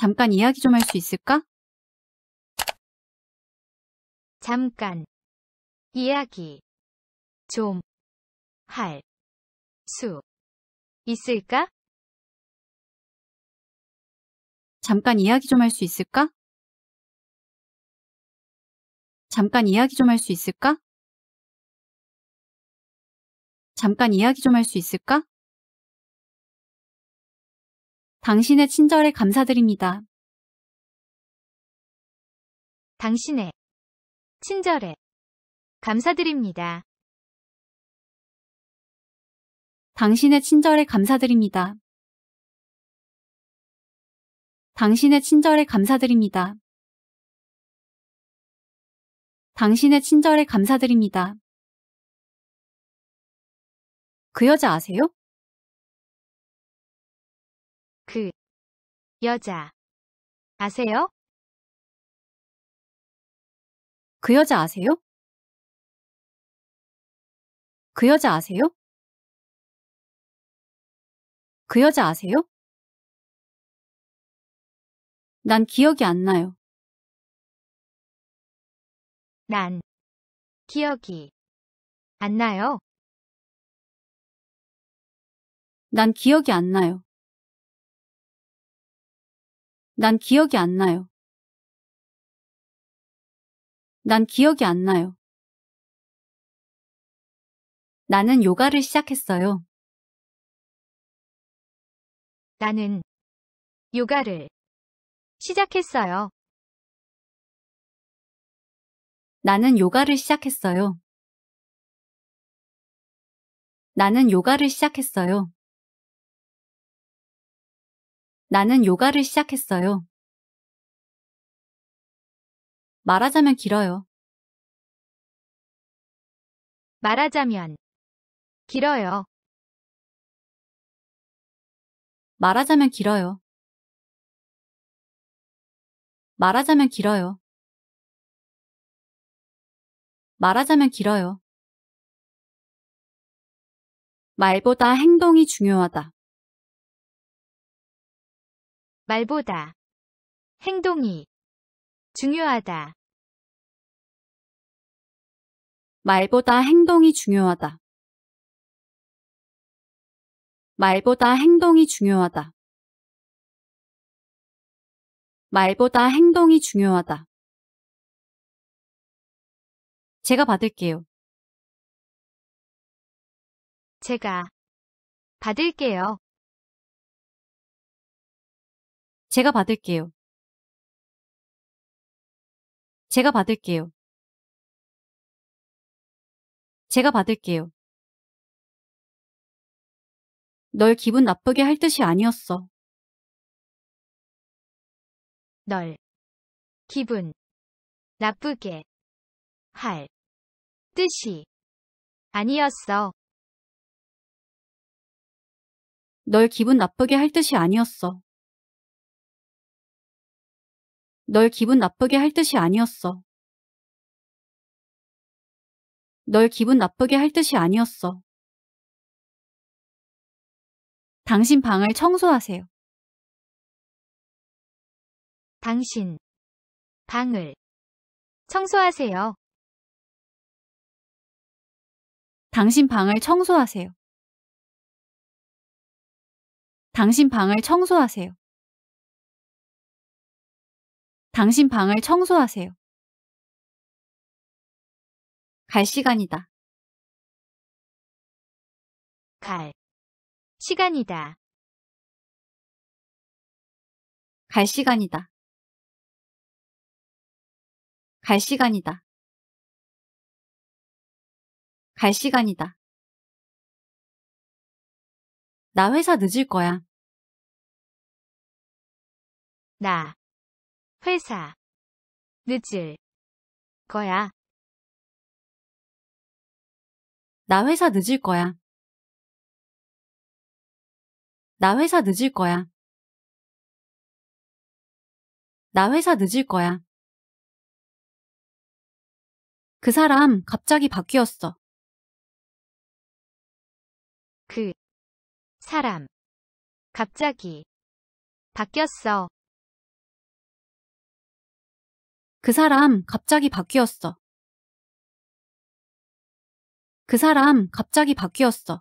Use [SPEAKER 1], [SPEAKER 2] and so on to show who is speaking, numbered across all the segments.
[SPEAKER 1] 잠깐 이야기 좀 할 수 있을까? 잠깐 이야기 좀 할 수 있을까? 잠깐 이야기 좀 할 수 있을까? 잠깐 이야기 좀 할 수 있을까? 잠깐 이야기 좀 할 수 있을까? 당신의 친절에 감사드립니다. 당신의 친절에 감사드립니다. 당신의 친절에 감사드립니다. 당신의 친절에 감사드립니다. 당신의 친절에 감사드립니다. 그 여자 아세요? 여자. 아세요? 그 여자 아세요? 그 여자 아세요? 그 여자 아세요? 난 기억이 안 나요. 난 기억이 안 나요. 난 기억이 안 나요. 난 기억이 안 나요. 난 기억이 안 나요. 나는 요가를 시작했어요. 나는 요가를 시작했어요. 나는 요가를 시작했어요. 나는 요가를 시작했어요. 나는 요가를 시작했어요. 말하자면 길어요. 말하자면 길어요. 말하자면 길어요. 말하자면 길어요. 말하자면 길어요. 말보다 행동이 중요하다. 말보다 행동이 중요하다. 말보다 행동이 중요하다. 말보다 행동이 중요하다. 말보다 행동이 중요하다. 제가 받을게요. 제가 받을게요. 제가 받을게요. 제가 받을게요. 제가 받을게요. 널 기분 나쁘게 할 뜻이 아니었어. 널 기분 나쁘게 할 뜻이 아니었어. 널 기분 나쁘게 할 뜻이 아니었어. 널 기분 나쁘게 할 뜻이 아니었어. 널 기분 나쁘게 할 뜻이 아니었어. 당신 방을 청소하세요. 당신 방을 청소하세요. 당신 방을 청소하세요. 당신 방을 청소하세요. 당신 방을 청소하세요. 갈 시간이다. 갈 시간이다. 갈 시간이다. 갈 시간이다. 갈 시간이다. 나 회사 늦을 거야. 나 회사 늦을 거야. 나 회사 늦을 거야. 나 회사 늦을 거야. 나 회사 늦을 거야. 그 사람 갑자기 바뀌었어. 그 사람 갑자기 바뀌었어. 그 사람 갑자기 바뀌었어. 그 사람 갑자기 바뀌었어.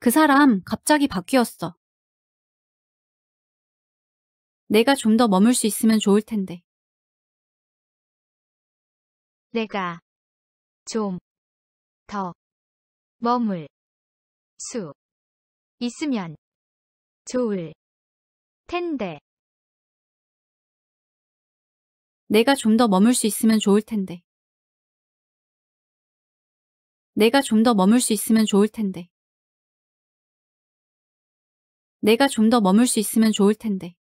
[SPEAKER 1] 그 사람 갑자기 바뀌었어. 내가 좀 더 머물 수 있으면 좋을 텐데. 내가 좀 더 머물 수 있으면 좋을 텐데. 내가 좀 더 머물 수 있으면 좋을 텐데. 내가 좀 더 머물 수 있으면 좋을 텐데. 내가 좀 더 머물 수 있으면 좋을 텐데.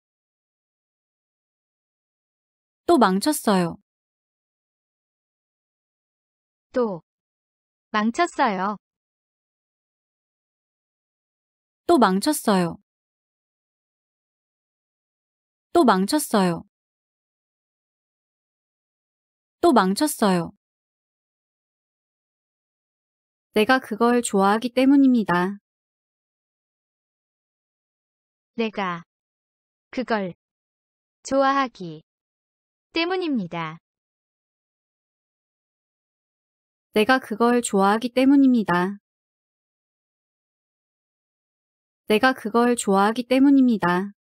[SPEAKER 1] 또 망쳤어요. 또 망쳤어요. 또 망쳤어요. 또 망쳤어요. 또 망쳤어요. 내가 그걸 좋아하기 때문입니다. 내가 그걸 좋아하기 때문입니다. 내가 그걸 좋아하기 때문입니다. 내가 그걸 좋아하기 때문입니다.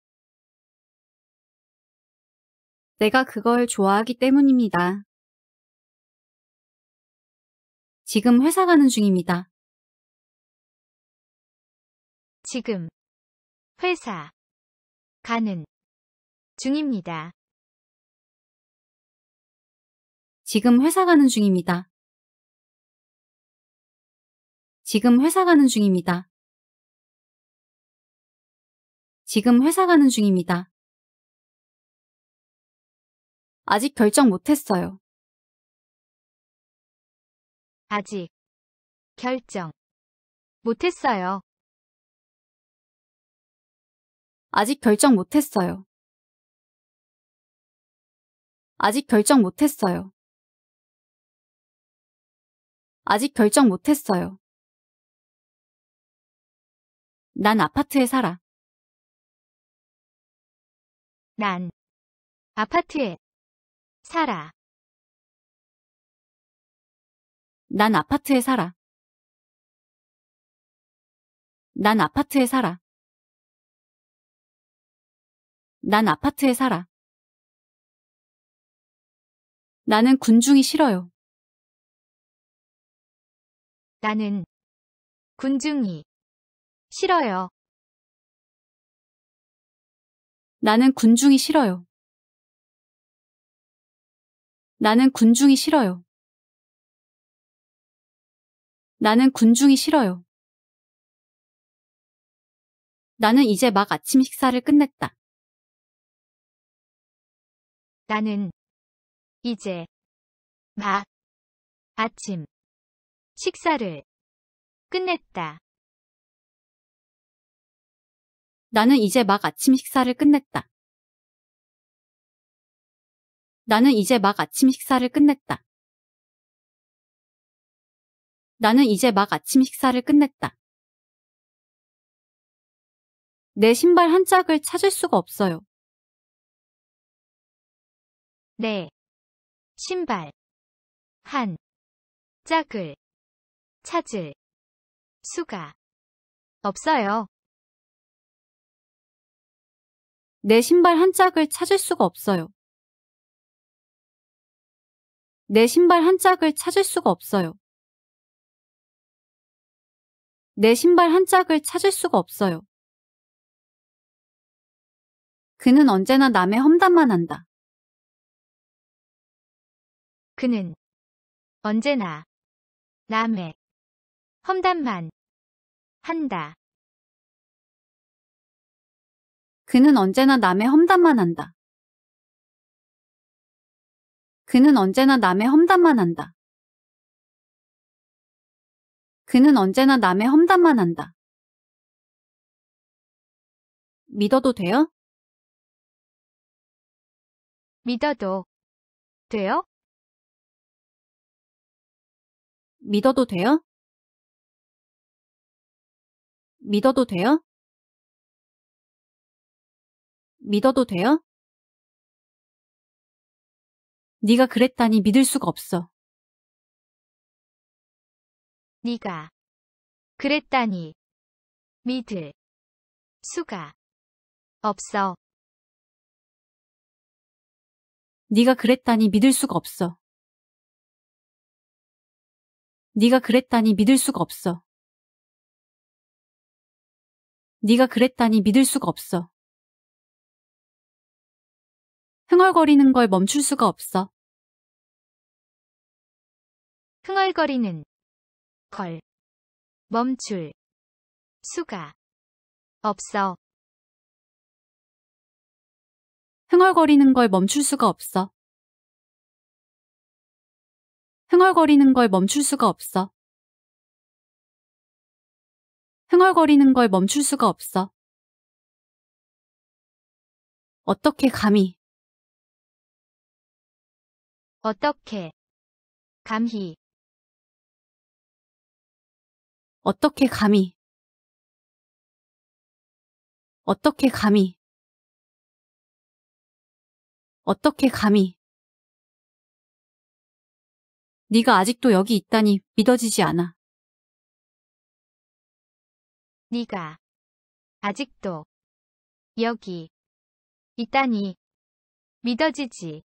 [SPEAKER 1] 내가 그걸 좋아하기 때문입니다. 지금 회사 가는 중입니다. 지금 회사 가는 중입니다. 지금 회사 가는 중입니다. 지금 회사 가는 중입니다. 지금 회사 가는 중입니다. 아직 결정 못했어요. 아직 결정 못했어요. 아직 결정 못했어요. 아직 결정 못했어요. 아직 결정 못했어요. 난 아파트에 살아. 난 아파트에 살아. 난 아파트에 살아. 난 아파트에 살아. 난 아파트에 살아. 나는 군중이 싫어요. 나는 군중이 싫어요. 나는 군중이 싫어요. 나는 군중이 싫어요. 나는 군중이 싫어요. 나는 이제 막 아침 식사를 끝냈다. 나는 이제 막 아침 식사를 끝냈다. 나는 이제 막 아침 식사를 끝냈다. 나는 이제 막 아침 식사를 끝냈다. 나는 이제 막 아침 식사를 끝냈다. 내 신발 한 짝을 찾을 수가 없어요. 네. 신발. 한. 짝을. 찾을. 수가. 없어요. 내 신발 한 짝을 찾을 수가 없어요. 내 신발 한 짝을 찾을 수가 없어요. 내 신발 한 짝을 찾을 수가 없어요. 그는 언제나 남의 험담만 한다. 그는 언제나 남의 험담만 한다. 그는 언제나 남의 험담만 한다. 그는 언제나 남의 험담만 한다. 그는 언제나 남의 험담만 한다. 믿어도 돼요? 믿어도 돼요? 믿어도 돼요? 믿어도 돼요? 믿어도 돼요? 네가 그랬다니 믿을 수가 없어. 네가 그랬다니 믿을 수가 없어. 네가 그랬다니 믿을 수가 없어. 네가 그랬다니 믿을 수가 없어. 네가 그랬다니 믿을 수가 없어. 흥얼거리는 걸 멈출 수가 없어. 흥얼거리는 걸 멈출 수가 없어 흥얼거리는 걸 멈출 수가 없어. 흥얼거리는 걸 멈출 수가 없어. 흥얼거리는 걸 멈출 수가 없어. 어떻게 감히 어떻게 감히 어떻게 감히 어떻게 감히 어떻게 감히 네가 아직도 여기 있다니 믿어지지 않아. 네가 아직도 여기 있다니 믿어지지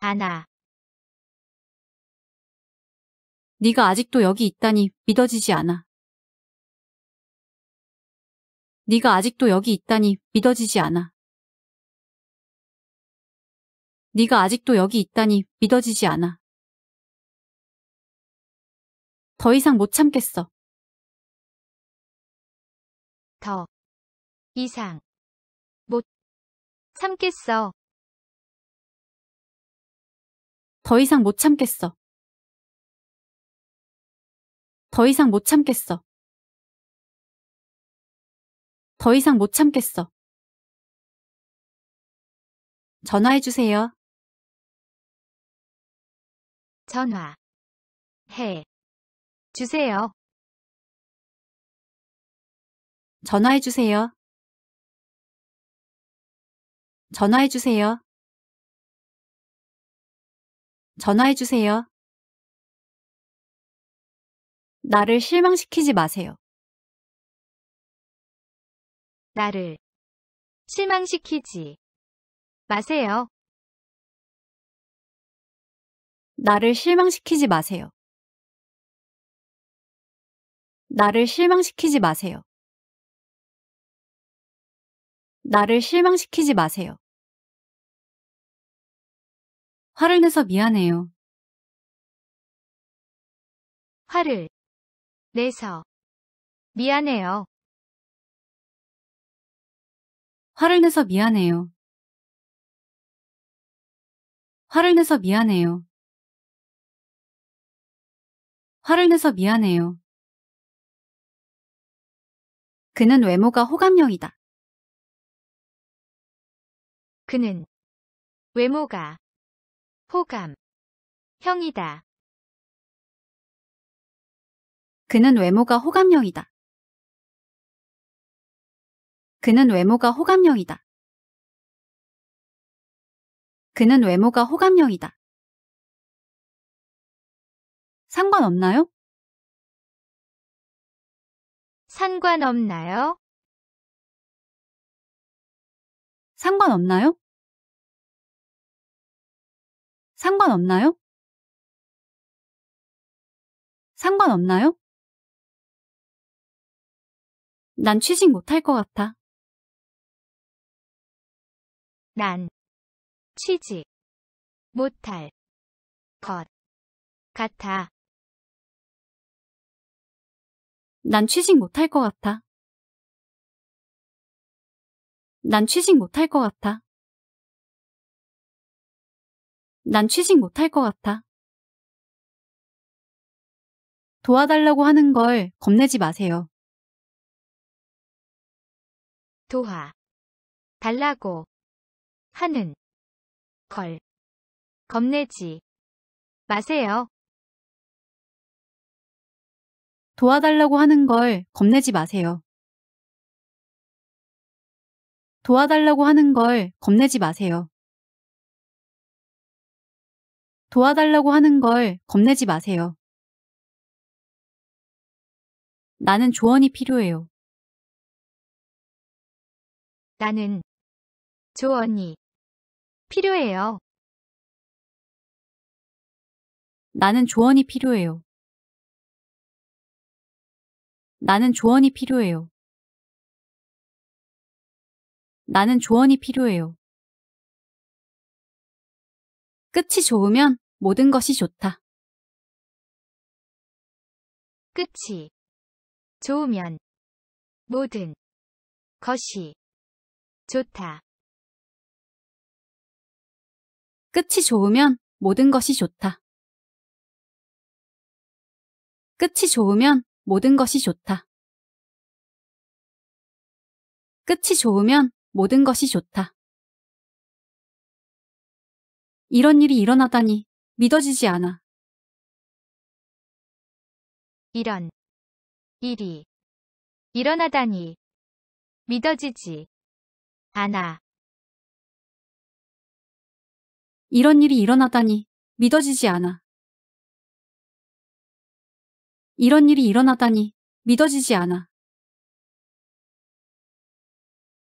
[SPEAKER 1] 않아. 네가 아직도 여기 있다니 믿어지지 않아. 네가 아직도 여기 있다니 믿어지지 않아. 네가 아직도 여기 있다니 믿어지지 않아. 더 이상 못 참겠어. 더 이상 못 참겠어. 더 이상 못 참겠어. 더 이상 못 참겠어. 더 이상 못 참겠어. 전화해주세요. 전화. 해. 주세요. 전화해주세요. 전화해주세요. 전화해주세요. 나를 실망시키지 마세요. 나를 실망시키지 마세요. 나를 실망시키지 마세요. 나를 실망시키지 마세요. 나를 실망시키지 마세요. 화를 내서 미안해요. 화를 내서 미안해요. 화를 내서 미안해요. 화를 내서 미안해요. 화를 내서 미안해요. 그는 외모가 호감형이다. 그는 외모가 호감 형이다. 그는 외모가 호감형이다. 그는 외모가 호감형이다. 그는 외모가 호감형이다. 상관없나요? 상관없나요? 상관없나요? 상관없나요? 상관없나요? 난 취직 못할 것 같아. 난 취직 못할 것 같아. 난 취직 못할 것 같아. 난 취직 못할 것 같아. 난 취직 못할 것 같아. 도와달라고 하는 걸 겁내지 마세요. 도와 달라고 하는 걸 겁내지 마세요. 도와달라고 하는 걸 겁내지 마세요. 도와달라고 하는 걸 겁내지 마세요. 도와달라고 하는 걸 겁내지 마세요. 나는 조언이 필요해요. 나는 조언이 필요해요. 나는 조언이 필요해요. 나는 조언이 필요해요. 나는 조언이 필요해요. 끝이 좋으면 모든 것이 좋다. 끝이 좋으면 모든 것이 좋다. 끝이 좋으면 모든 것이 좋다. 끝이 좋으면 모든 것이 좋다. 끝이 좋으면 모든 것이 좋다. 이런 일이 일어나다니 믿어지지 않아. 이런 일이 일어나다니 믿어지지 아나. 이런 일이 일어나다니 믿어지지 않아. 이런 일이 일어나다니 믿어지지 않아.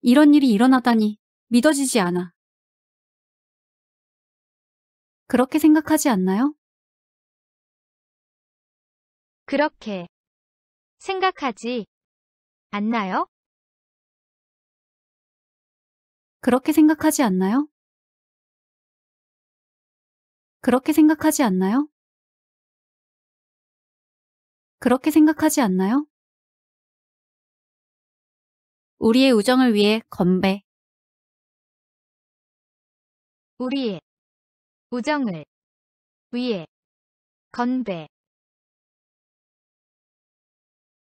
[SPEAKER 1] 이런 일이 일어나다니 믿어지지 않아. 그렇게 생각하지 않나요? 그렇게 생각하지 않나요? 그렇게 생각하지 않나요? 그렇게 생각하지 않나요? 그렇게 생각하지 않나요? 우리의 우정을 위해 건배. 우리의 우정을 위해 건배.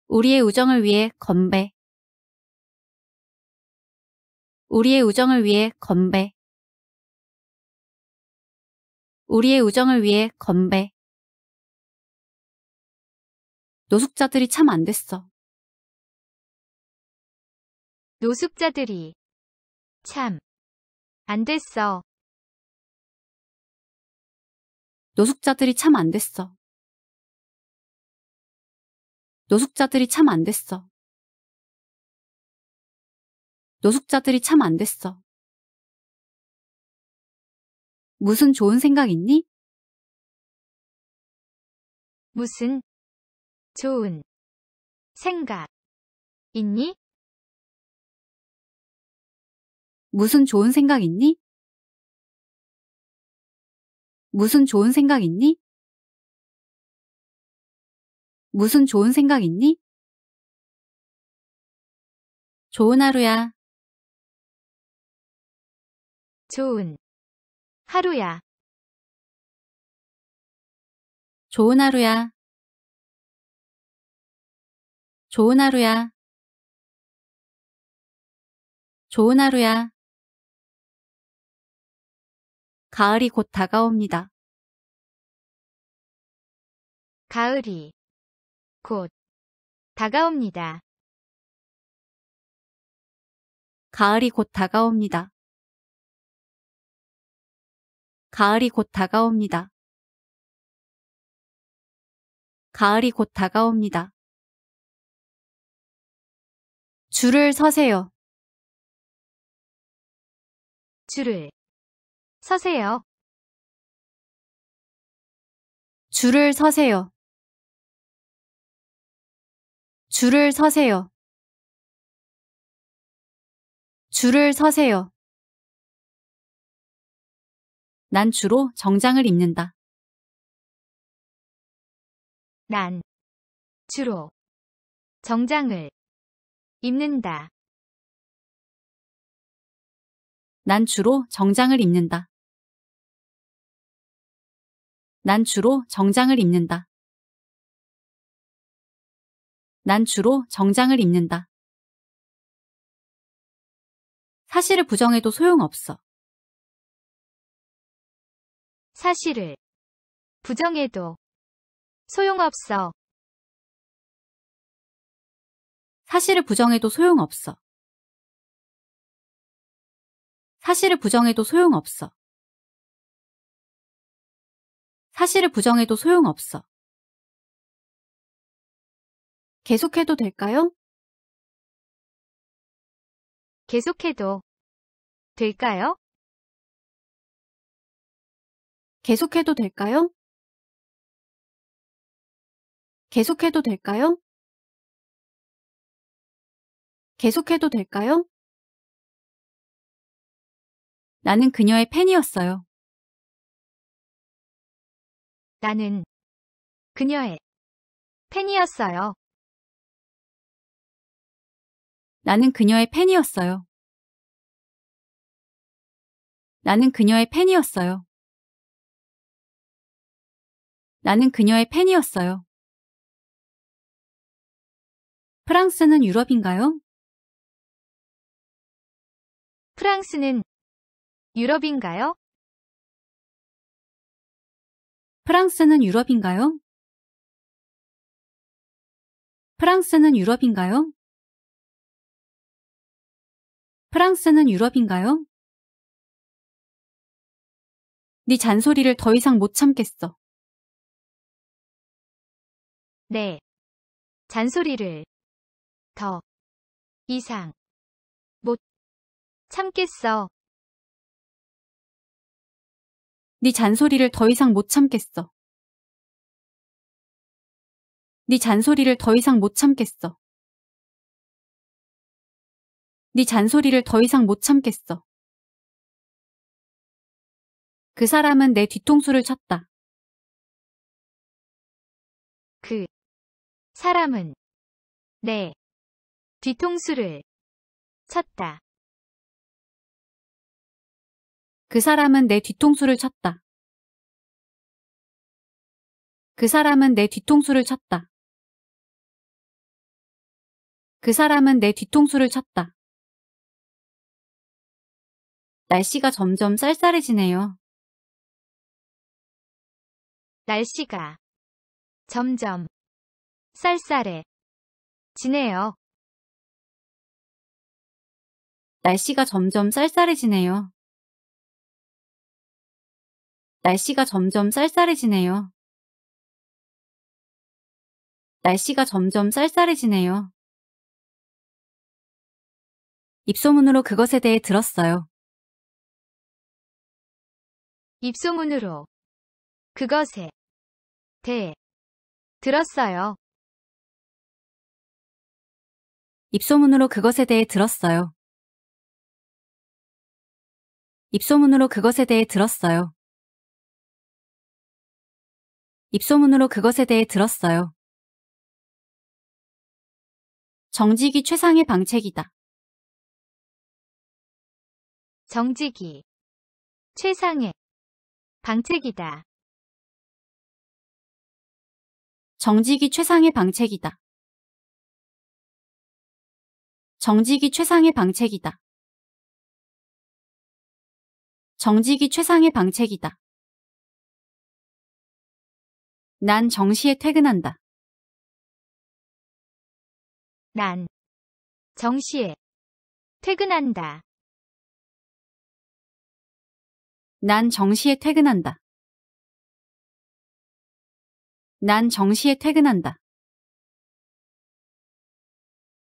[SPEAKER 1] 우리의 우정을 위해 건배. 우리의 우정을 위해 건배. 우리의 우정을 위해 건배. 노숙자들이 참 안 됐어. 노숙자들이 참 안 됐어. 노숙자들이 참 안 됐어. 노숙자들이 참 안 됐어. 노숙자들이 참 안 됐어. 무슨 좋은 생각 있니? 무슨 좋은 생각 있니? 무슨 좋은 생각 있니? 무슨 좋은 생각 있니? 무슨 좋은 생각 있니? 좋은 하루야. 좋은 하루야. 좋은 하루야. 좋은 하루야. 좋은 하루야. 가을이 곧 다가옵니다. 가을이 곧 다가옵니다. 가을이 곧 다가옵니다. 가을이 곧 다가옵니다. 가을이 곧 다가옵니다. 줄을 서세요. 줄을 서세요. 줄을 서세요. 줄을 서세요. 줄을 서세요. 난 주로 정장을 입는다. 난 주로 정장을 입는다. 난 주로 정장을 입는다. 난 주로 정장을 입는다. 난 주로 정장을 입는다. 사실을 부정해도 소용없어. 사실을 부정해도 소용없어. 사실을 부정해도 소용없어. 사실을 부정해도 소용없어. 사실을 부정해도 소용없어. 계속해도 될까요? 계속해도 될까요? 계속해도 될까요? 계속해도 될까요? 계속해도 될까요? 나는 그녀의 팬이었어요. 나는 그녀의 팬이었어요. 나는 그녀의 팬이었어요. 나는 그녀의 팬이었어요. 나는 그녀의 팬이었어요. 프랑스는 유럽인가요? 프랑스는 유럽인가요? 프랑스는 유럽인가요? 프랑스는 유럽인가요? 프랑스는 유럽인가요? 네 잔소리를 더 이상 못 참겠어. 네. 잔소리를 더 이상 못 참겠어. 네 잔소리를 더 이상 못 참겠어. 네 잔소리를 더 이상 못 참겠어. 네 잔소리를 더 이상 못 참겠어. 그 사람은 내 뒤통수를 쳤다. 그 사람은 내 네, 뒤통수를 쳤다. 그 사람은 내 뒤통수를 쳤다. 그 사람은 내 뒤통수를 쳤다. 그 사람은 내 뒤통수를 쳤다. 날씨가 점점 쌀쌀해지네요. 날씨가 점점 쌀쌀해. 지네요. 날씨가 점점 쌀쌀해지네요. 날씨가 점점 쌀쌀해지네요. 날씨가 점점 쌀쌀해지네요. 입소문으로 그것에 대해 들었어요. 입소문으로 그것에 대해 들었어요. 입소문으로 그것에 대해 들었어요. 입소문으로 그것에 대해 들었어요. 입소문으로 그것에 대해 들었어요. 정직이 최상의 방책이다. 정직이 최상의 방책이다. 정직이 최상의 방책이다. 정직이 최상의 방책이다. 정직이 최상의 방책이다. 난 정시에 퇴근한다. 난 정시에 퇴근한다. 난 정시에 퇴근한다. 난 정시에 퇴근한다.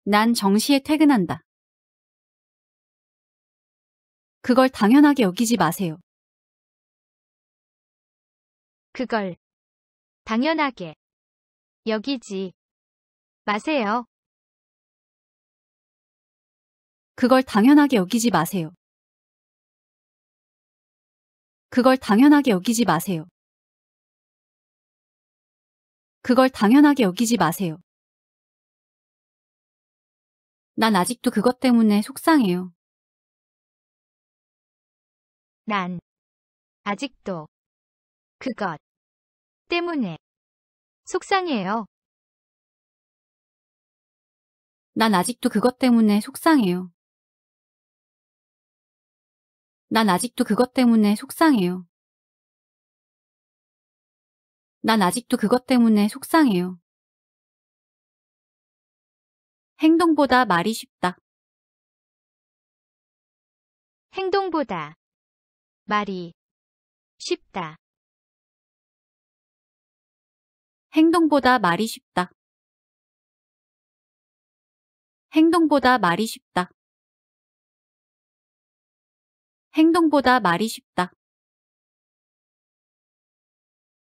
[SPEAKER 1] 난 정시에 퇴근한다. 그걸 당연하게 여기지 마세요. 그걸 당연하게 여기지 마세요. 그걸 당연하게 여기지 마세요. 그걸 당연하게 여기지 마세요. 그걸 당연하게 여기지 마세요. 난 아직도 그것 때문에 속상해요. 난 아직도 그것 때문에 속상해요. 난 아직도 그것 때문에 속상해요. 난 아직도 그것 때문에 속상해요. 난 아직도 그것 때문에 속상해요. 행동보다 말이 쉽다. 행동보다 말이 쉽다. 행동보다 말이 쉽다. 행동보다 말이 쉽다. 행동보다 말이 쉽다.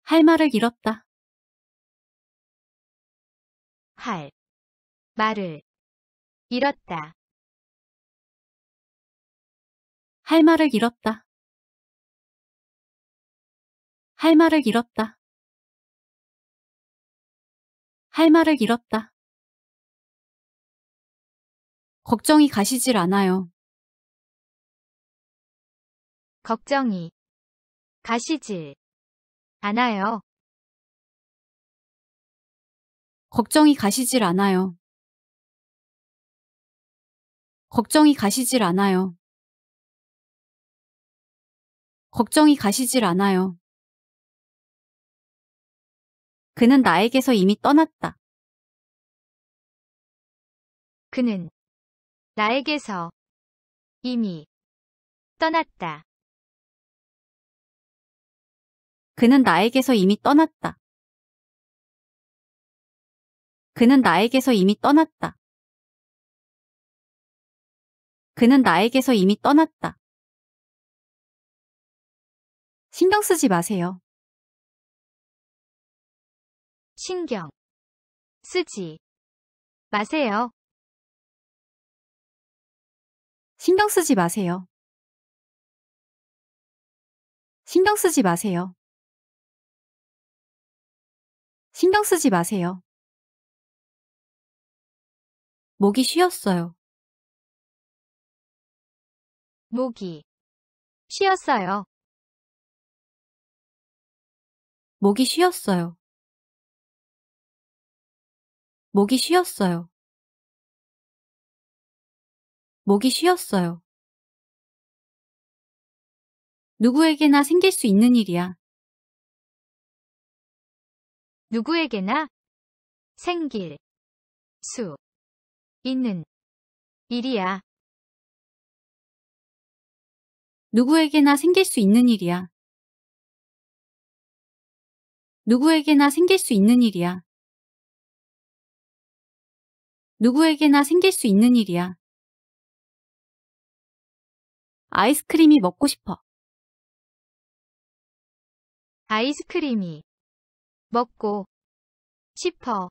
[SPEAKER 1] 할 말을 잃었다. 할 말을 잃었다. 할 말을 잃었다. 할 말을 잃었다. 할 말을 잃었다. 걱정이 가시질 않아요. 걱정이 가시질 않아요. 걱정이 가시질 않아요. 걱정이 가시질 않아요. 걱정이 가시질 않아요. 그는 나에게서 이미 떠났다. 그는 나에게서 이미 떠났다. 그는 나에게서 이미 떠났다. 그는 나에게서 이미 떠났다. 그는 나에게서 이미 떠났다. 신경 쓰지 마세요. 신경 쓰지 마세요. 신경 쓰지 마세요. 신경 쓰지 마세요. 신경 쓰지 마세요. 목이 쉬었어요. 목이 쉬었어요. 목이 쉬었어요. 목이 쉬었어요. 목이 쉬었어요. 누구에게나 생길 수 있는 일이야. 누구에게나 생길 수 있는 일이야. 누구에게나 생길 수 있는 일이야. 누구에게나 생길 수 있는 일이야. 누구에게나 생길 수 있는 일이야. 아이스크림이 먹고 싶어. 아이스크림이 먹고 싶어.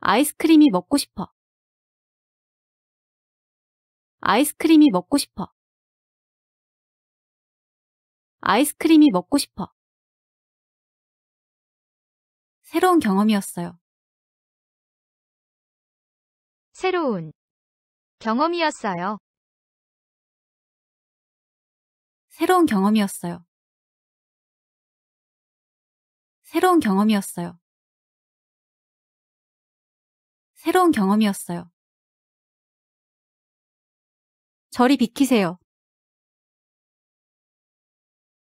[SPEAKER 1] 아이스크림이 먹고 싶어. 아이스크림이 먹고 싶어. 아이스크림이 먹고 싶어. 새로운 경험이었어요. 새로운 경험이었어요. 새로운 경험이었어요. 새로운 경험이었어요. 새로운 경험이었어요. 저리 비키세요.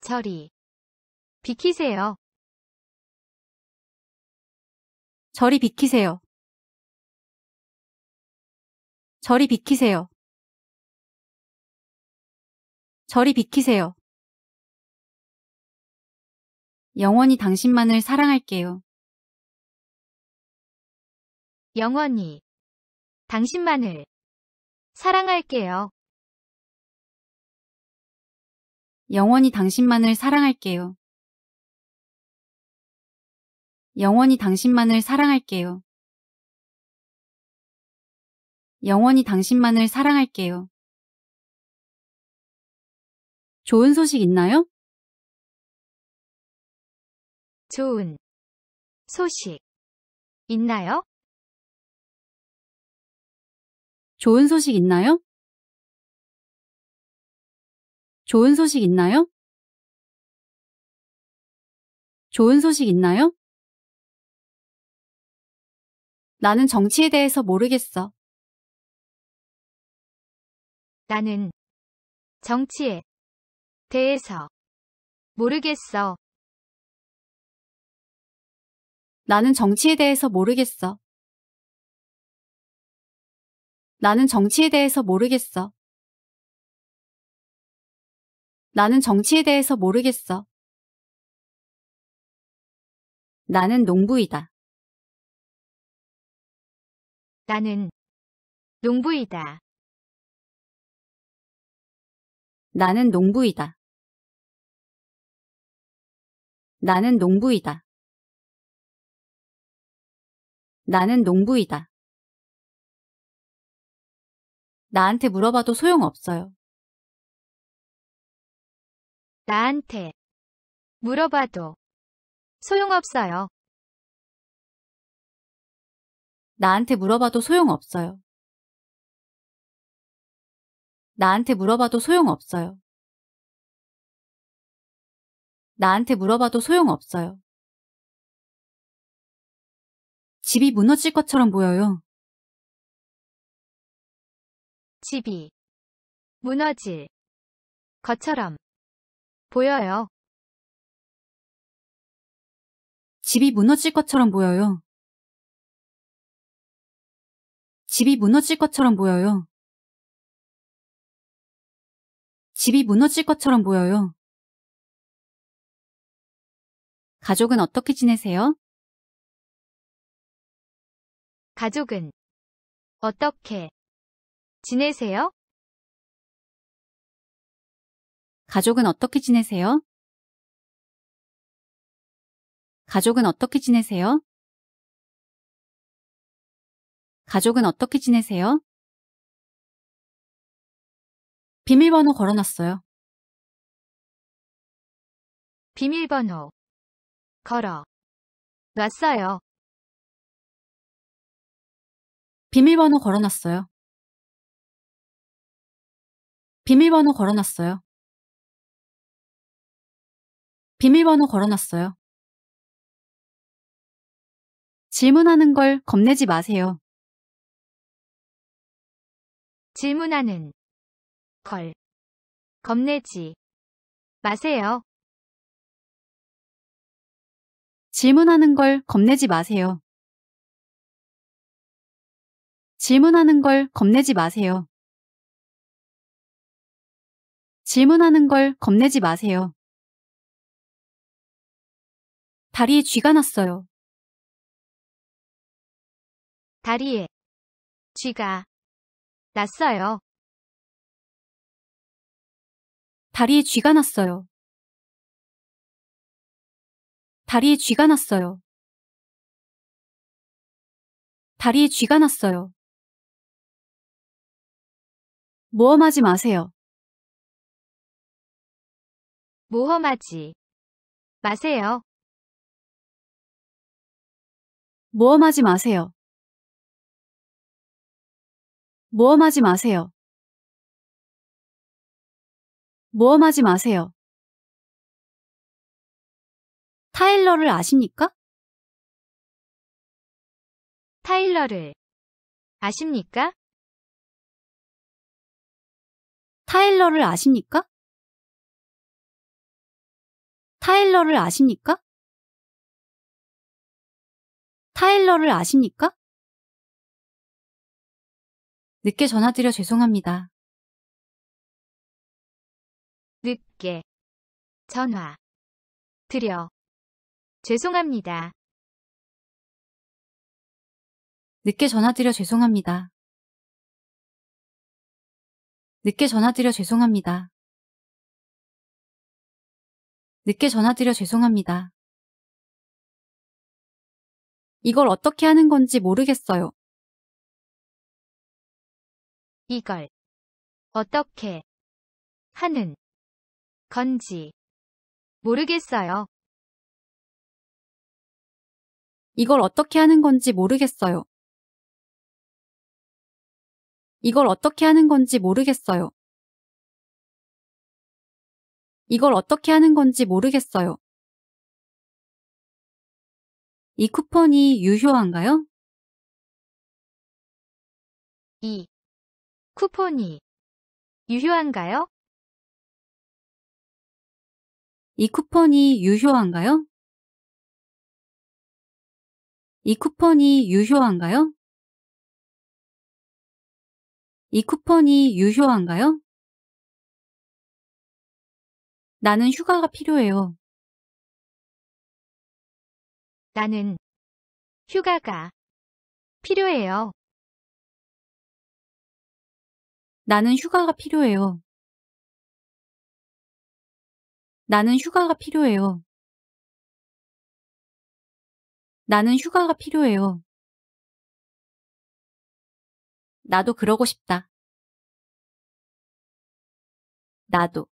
[SPEAKER 1] 저리 비키세요. 저리 비키세요. 저리 비키세요. 저리 비키세요. 영원히 당신만을 사랑할게요. 영원히 당신만을 사랑할게요. 영원히 당신만을 사랑할게요. 영원히 당신만을 사랑할게요. 영원히 당신만을 사랑할게요. 좋은 소식 있나요? 좋은 소식 있나요? 좋은 소식 있나요? 좋은 소식 있나요? 좋은 소식 있나요? 나는 정치에 대해서 모르겠어. 나는 정치에 대해서 모르겠어. 나는 정치에 대해서 모르겠어. 나는 정치에 대해서 모르겠어. 나는 정치에 대해서 모르겠어. 나는 농부이다. 나는 농부이다. 나는 농부이다. 나는 농부이다. 나는 농부이다. 나한테 물어봐도 소용없어요. 나한테 물어봐도 소용없어요. 나한테 물어봐도 소용없어요. 나한테 물어봐도 소용없어요. 나한테 물어봐도 소용없어요. 집이 무너질 것처럼 보여요. 집이 무너질 것처럼 보여요. 집이 무너질 것처럼 보여요. 집이 무너질 것처럼 보여요. 집이 무너질 것처럼 보여요. 가족은 어떻게 지내세요? 가족은 어떻게 지내세요? 가족은 어떻게 지내세요? 가족은 어떻게 지내세요? 가족은 어떻게 지내세요? 비밀번호 걸어놨어요. 비밀번호 걸어 놨어요. 비밀번호 걸어놨어요. 비밀번호 걸어놨어요. 비밀번호 걸어놨어요. 질문하는 걸 겁내지 마세요. 질문하는 걸 겁내지 마세요. 질문하는 걸 겁내지 마세요. 질문하는 걸 겁내지 마세요. 질문하는 걸 겁내지 마세요. 다리에 쥐가 났어요. 다리에 쥐가 났어요. 다리에 쥐가 났어요. 다리에 쥐가 났어요. 다리에 쥐가 났어요. 모험하지 마세요. 모험하지 마세요. 모험하지 마세요. 모험하지 마세요. 모험하지 마세요. 타일러를 아십니까? 타일러를 아십니까? 타일러를 아십니까? 타일러를 아십니까? 타일러를 아십니까? 늦게 전화드려 죄송합니다. 늦게 전화 드려 죄송합니다. 늦게 전화드려 죄송합니다. 늦게 전화드려 죄송합니다. 늦게 전화드려 죄송합니다. 이걸 어떻게 하는 건지 모르겠어요. 이걸 어떻게 하는 건지 모르겠어요. 이걸 어떻게 하는 건지 모르겠어요. 이걸 어떻게 하는 건지 모르겠어요. 이걸 어떻게 하는 건지 모르겠어요. 이 쿠폰이 유효한가요? 이 쿠폰이 유효한가요? 이 쿠폰이 유효한가요? 이 쿠폰이 유효한가요? 이 쿠폰이 유효한가요? 나는 휴가가 필요해요. 나는 휴가가 필요해요. 나는 휴가가 필요해요. 나는 휴가가 필요해요. 나는 휴가가 필요해요. 나도 그러고 싶다. 나도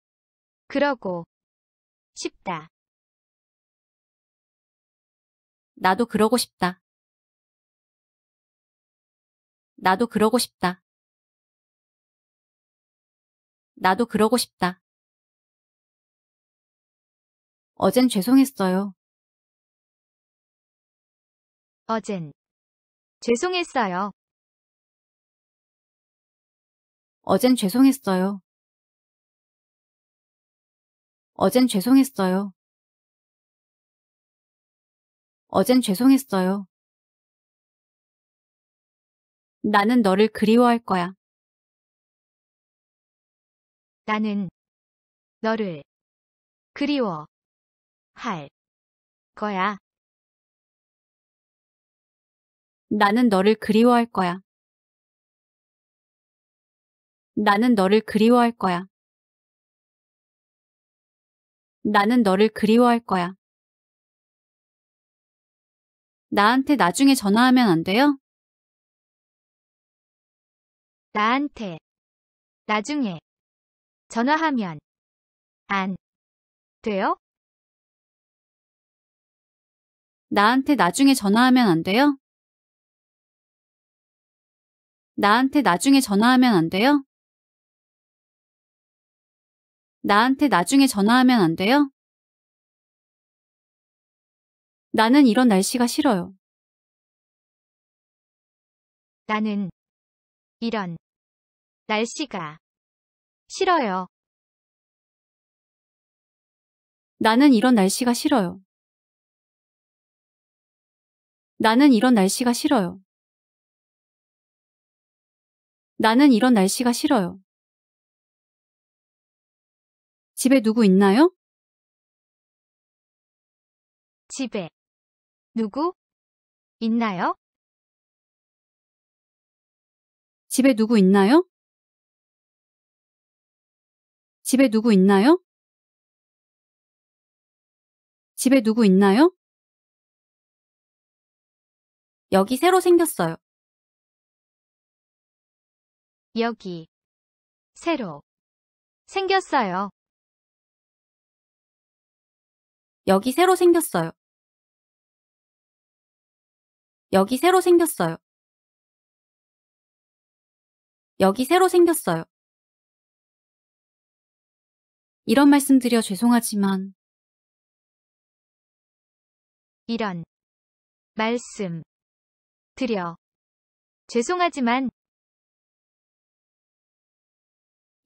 [SPEAKER 1] 그러고 싶다. 나도 그러고 싶다. 나도 그러고 싶다. 나도 그러고 싶다. 어젠 죄송했어요. 어젠 죄송했어요. 어젠 죄송했어요. 어젠 죄송했어요. 어젠 죄송했어요. 나는 너를 그리워할 거야. 나는 너를 그리워 할 거야. 나는 너를 그리워할 거야. 나는 너를 그리워할 거야. 나는 너를 그리워할 거야. 나한테 나중에 전화하면 안 돼요? 나한테 나중에 전화하면 안 돼요? 나한테 나중에 전화하면 안 돼요? 나한테 나중에 전화하면 안 돼요? 나한테 나중에 전화하면 안 돼요? 나는 이런 날씨가 싫어요. 나는 이런 날씨가 싫어요. 나는 이런 날씨가 싫어요. 나는 이런 날씨가 싫어요. 나는 이런 날씨가 싫어요. 집에 누구 있나요? 집에 누구? 있나요? 집에 누구 있나요? 집에 누구 있나요? 집에 누구 있나요? 여기 새로 생겼어요. 여기 새로 생겼어요. 여기 새로 생겼어요. 여기 새로 생겼어요. 여기 새로 생겼어요. 이런 말씀 드려 죄송하지만 이런 말씀 드려 죄송하지만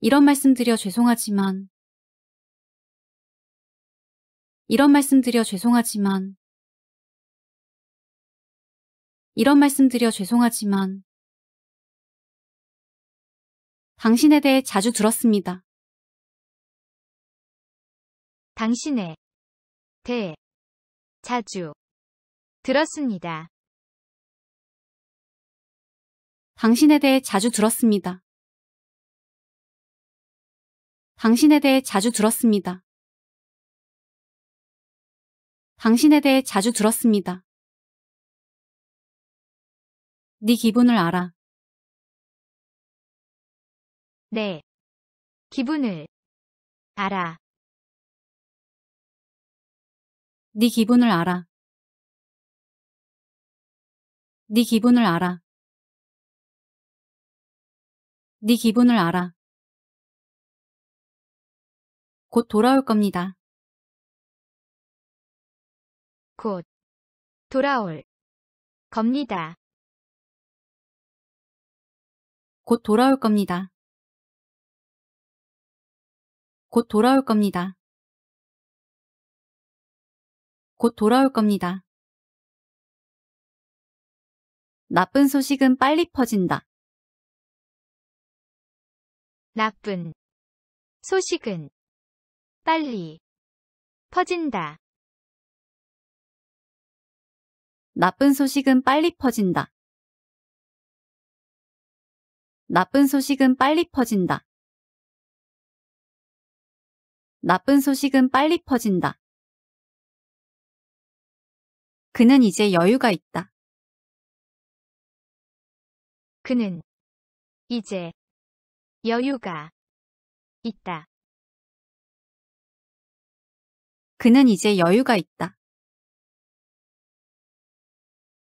[SPEAKER 1] 이런 말씀 드려 죄송하지만 이런 말씀 드려 죄송하지만 이런 말씀 드려 죄송하지만 당신에 대해 자주 들었습니다. 당신에 대해 자주 들었습니다. 당신에 대해 자주 들었습니다. 당신에 대해 자주 들었습니다. 당신에 대해 자주 들었습니다. 네 기분을 알아. 네. 기분을 알아. 네 기분을 알아. 네 기분을 알아. 네 기분을 알아. 곧 돌아올 겁니다. 곧 돌아올 겁니다. 곧 돌아올 겁니다. 곧 돌아올 겁니다. 곧 돌아올 겁니다. 나쁜 소식은 빨리 퍼진다. 나쁜 소식은 빨리 퍼진다. 나쁜 소식은 빨리 퍼진다. 나쁜 소식은 빨리 퍼진다. 나쁜 소식은 빨리 퍼진다. 그는 이제 여유가 있다. 그는 이제 여유가 있다. 그는 이제 여유가 있다.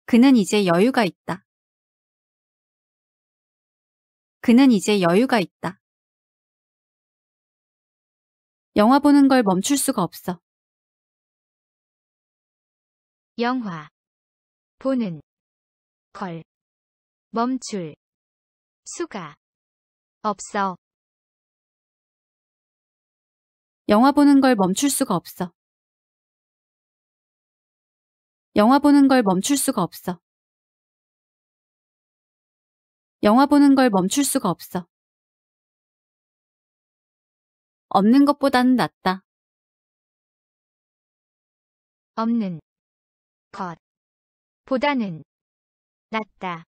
[SPEAKER 1] 그는 이제 여유가 있다. 그는 이제 여유가 있다. 영화 보는 걸 멈출 수가 없어. 영화 보는 걸 멈출 수가 없어. 영화 보는 걸 멈출 수가 없어. 영화 보는 걸 멈출 수가 없어. 영화 보는 걸 멈출 수가 없어. 없는 것보다는 낫다. 없는 것 보다는 낫다.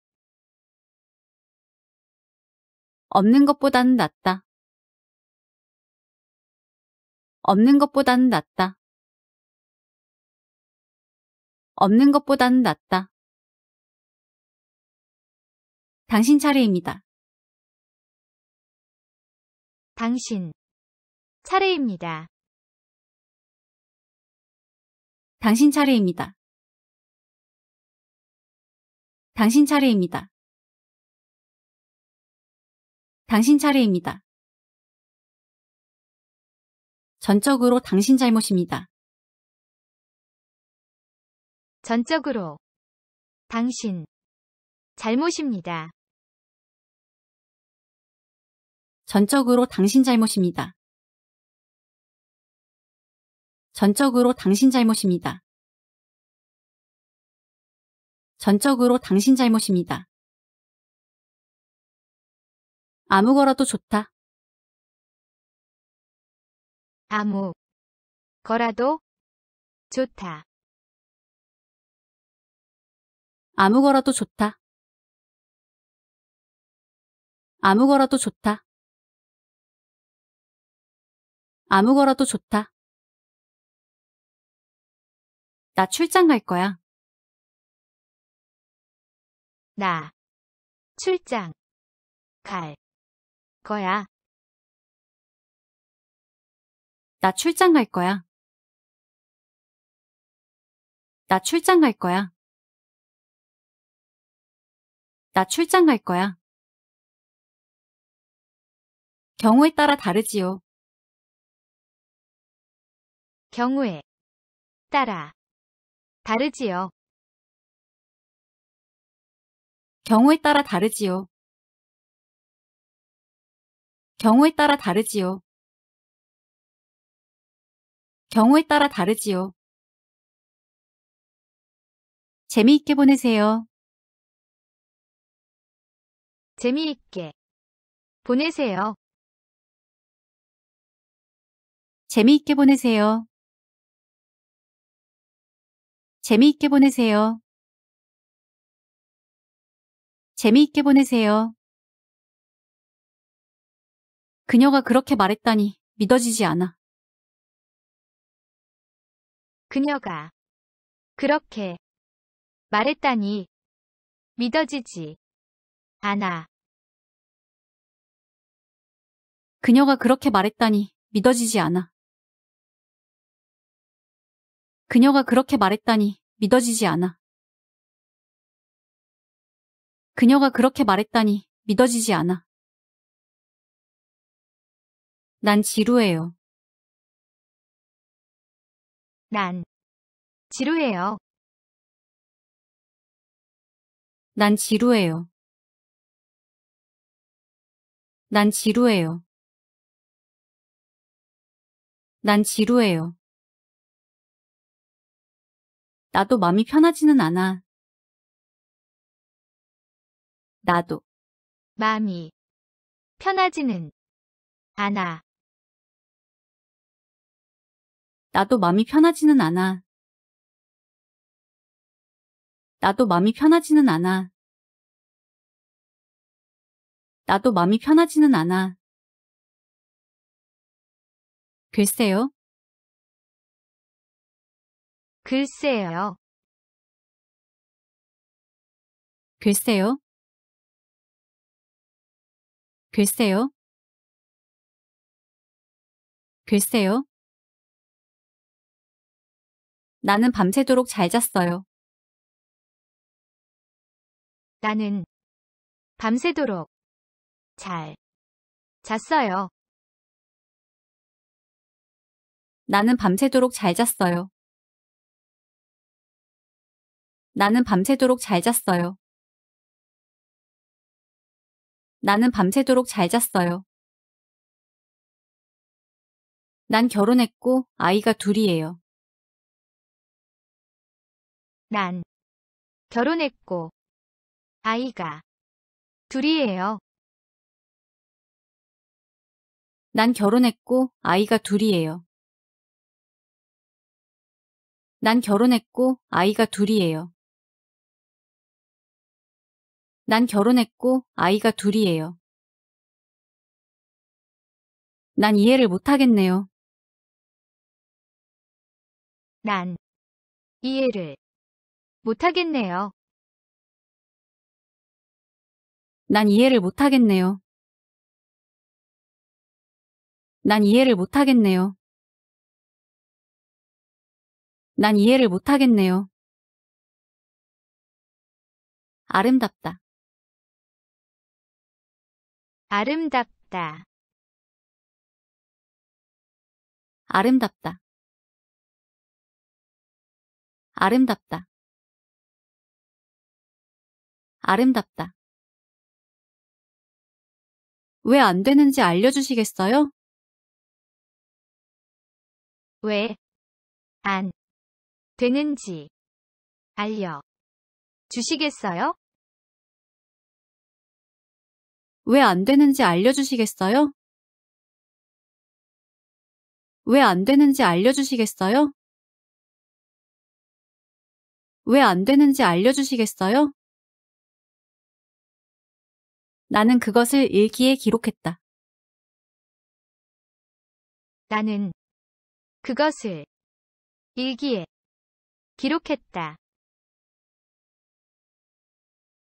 [SPEAKER 1] 없는 것보다는 낫다. 없는 것보다는 낫다. 없는 것보다는 낫다. 당신 차례입니다. 당신 차례입니다. 당신 차례입니다. 당신 차례입니다. 당신 차례입니다. 전적으로 당신 잘못입니다. 전적으로 당신 잘못입니다. 전적으로 당신 잘못입니다. 전적으로 당신 잘못입니다. 전적으로 당신 잘못입니다. 아무거라도 좋다. 아무 거라도 좋다. 아무거라도 좋다. 아무거라도 좋다. 아무거라도 좋다. 나 출장 갈 거야. 나 출장 갈 거야. 나 출장 갈 거야. 나 출장 갈 거야. 나 출장 갈 거야. 경우에 따라 다르지요. 경우에 따라 다르지요. 경우에 따라 다르지요. 경우에 따라 다르지요. 경우에 따라 다르지요. 재미있게 보내세요. 재미있게 보내세요. 재미있게 보내세요. 재미있게 보내세요. 재미있게 보내세요. 그녀가 그렇게 말했다니 믿어지지 않아. 그녀가 그렇게 말했다니 믿어지지 않아. 그녀가 그렇게 말했다니 믿어지지 않아. 그녀가 그렇게 말했다니 믿어지지 않아. 그녀가 그렇게 말했다니 믿어지지 않아. 난 지루해요. 난 지루해요. 난 지루해요. 난 지루해요. 난 지루해요. 나도 마음이 편하지는 않아. 나도 마음이 편하지는 않아. 나도 마음이 편하지는 않아. 나도 마음이 편하지는 않아. 나도 마음이 편하지는 않아. 글쎄요. 글쎄요. 글쎄요. 글쎄요. 글쎄요. 나는 밤새도록 잘 잤어요. 나는 밤새도록 잘 잤어요. 나는 밤새도록 잘 잤어요. 나는 밤새도록 잘 잤어요. 나는 밤새도록 잘 잤어요. 난 결혼했고 아이가 둘이에요. 난 결혼했고 아이가 둘이에요. 난 결혼했고 아이가 둘이에요. 난 결혼했고 아이가 둘이에요. 난 결혼했고 아이가 둘이에요. 난 이해를 못하겠네요. 난 이해를 못하겠네요. 난 이해를 못하겠네요. 난 이해를 못하겠네요. 난 이해를 못하겠네요. 아름답다. 아름답다. 아름답다. 아름답다. 아름답다. 왜 안 되는지 알려주시겠어요? 왜 안 되는지 알려 주시겠어요? 왜안 되는지 알려주시겠어요? 왜 안 되는지 알려주시겠어요? 왜 안 되는지 알려주시겠어요? 나는 그것을 일기에 기록했다. 나는 그것을 일기에 기록했다.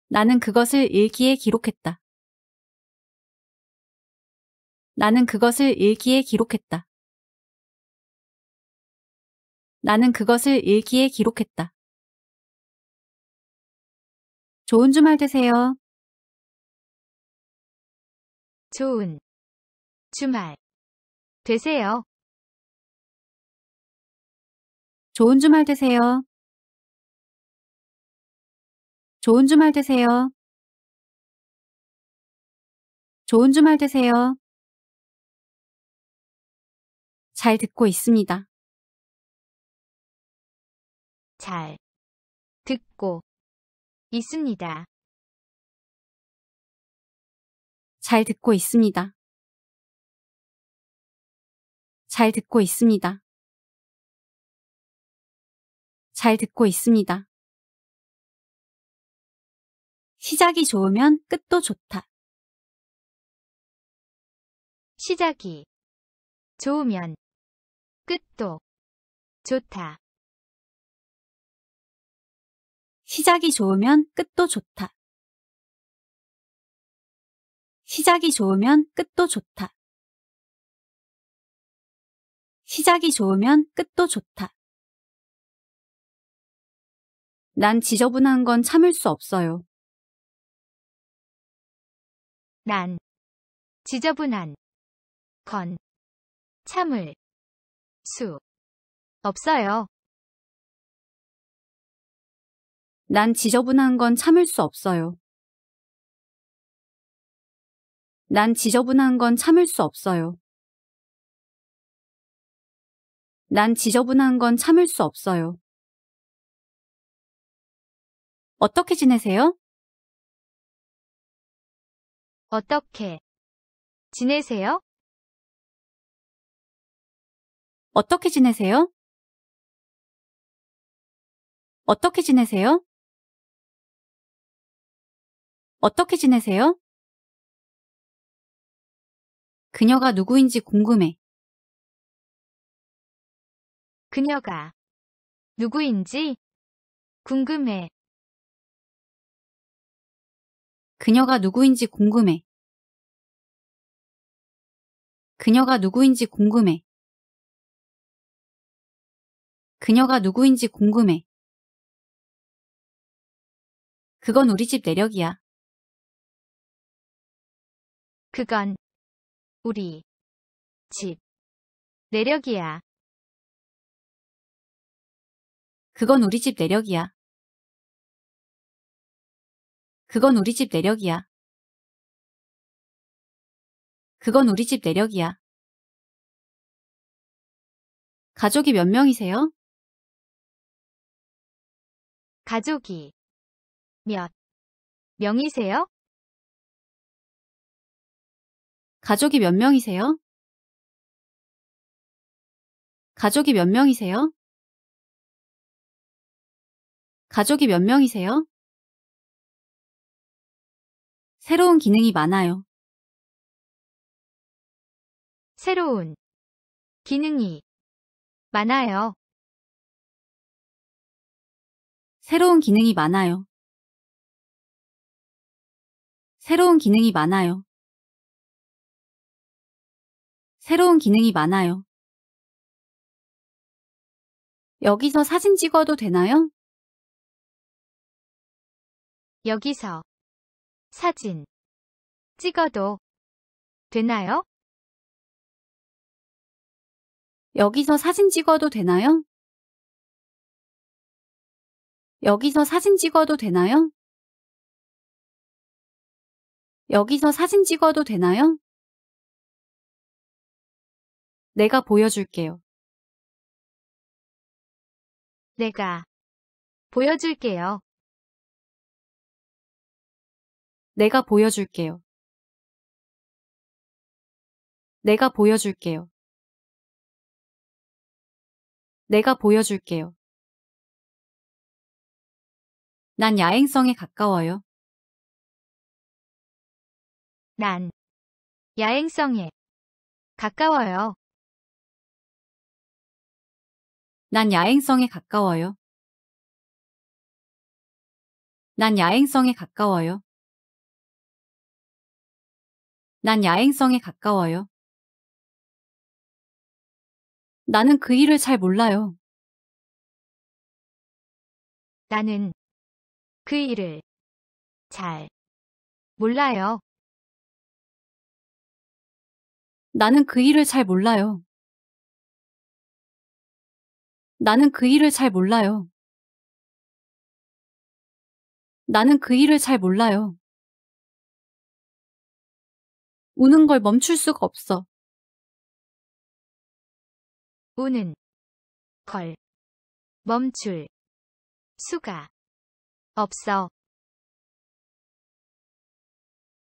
[SPEAKER 1] 나는 그것을 일기에 기록했다. 나는 그것을 일기에 기록했다. 나는 그것을 일기에 기록했다. 좋은 주말 되세요. 좋은 주말 되세요. 좋은 주말 되세요. 좋은 주말 되세요. 좋은 주말 되세요. 잘 듣고 있습니다. 잘 듣고 있습니다. 잘 듣고 있습니다. 잘 듣고 있습니다. 잘 듣고 있습니다. 시작이 좋으면 끝도 좋다. 시작이 좋으면 끝도 좋다. 시작이 좋으면 끝도 좋다. 시작이 좋으면 끝도 좋다. 시작이 좋으면 끝도 좋다. 난 지저분한 건 참을 수 없어요. 난 지저분한 건 참을 수 없어요. 난 지저분한 건 참을 수 없어요. 난 지저분한 건 참을 수 없어요. 난 지저분한 건 참을 수 없어요. 어떻게 지내세요? 어떻게 지내세요? 어떻게 지내세요? 어떻게 지내세요? 어떻게 지내세요? 그녀가 누구인지 궁금해. 그녀가 누구인지 궁금해. 그녀가 누구인지 궁금해. 그녀가 누구인지 궁금해. 그녀가 누구인지 궁금해. 그건 우리 집 내력이야. 그건 우리 집 내력이야. 그건 우리 집 내력이야. 그건 우리 집 내력이야. 그건 우리 집 내력이야. 가족이 몇 명이세요? 가족이 몇 명이세요? 가족이 몇 명이세요? 가족이 몇 명이세요? 가족이 몇 명이세요? 새로운 기능이 많아요. 새로운 기능이 많아요. 새로운 기능이 많아요. 새로운 기능이 많아요. 새로운 기능이 많아요. 여기서 사진 찍어도 되나요? 여기서 사진 찍어도 되나요? 여기서 사진 찍어도 되나요? 여기서 사진 찍어도 되나요? 여기서 사진 찍어도 되나요? 내가 보여줄게요. 내가 보여줄게요. 내가 보여줄게요. 내가 보여줄게요. 내가 보여줄게요. 난 야행성에 가까워요. 난 야행성에 가까워요. 난 야행성에 가까워요. 난 야행성에 가까워요. 난 야행성에 가까워요. 나는 그 일을 잘 몰라요. 나는 그 일을 잘 몰라요. 나는 그 일을 잘 몰라요. 나는 그 일을 잘 몰라요. 나는 그 일을 잘 몰라요. 우는 걸 멈출 수가 없어. 우는 걸 멈출 수가 없어.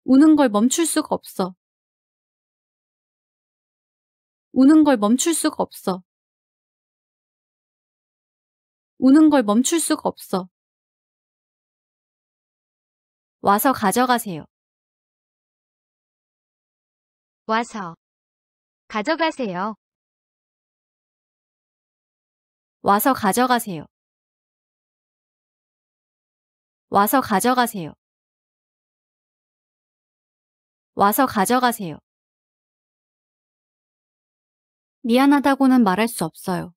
[SPEAKER 1] 우는 걸 멈출 수가 없어. 우는 걸 멈출 수가 없어. 우는 걸 멈출 수가 없어. 와서 가져가세요. 와서 가져가세요. 와서 가져가세요. 와서 가져가세요. 와서 가져가세요. 미안하다고는 말할 수 없어요.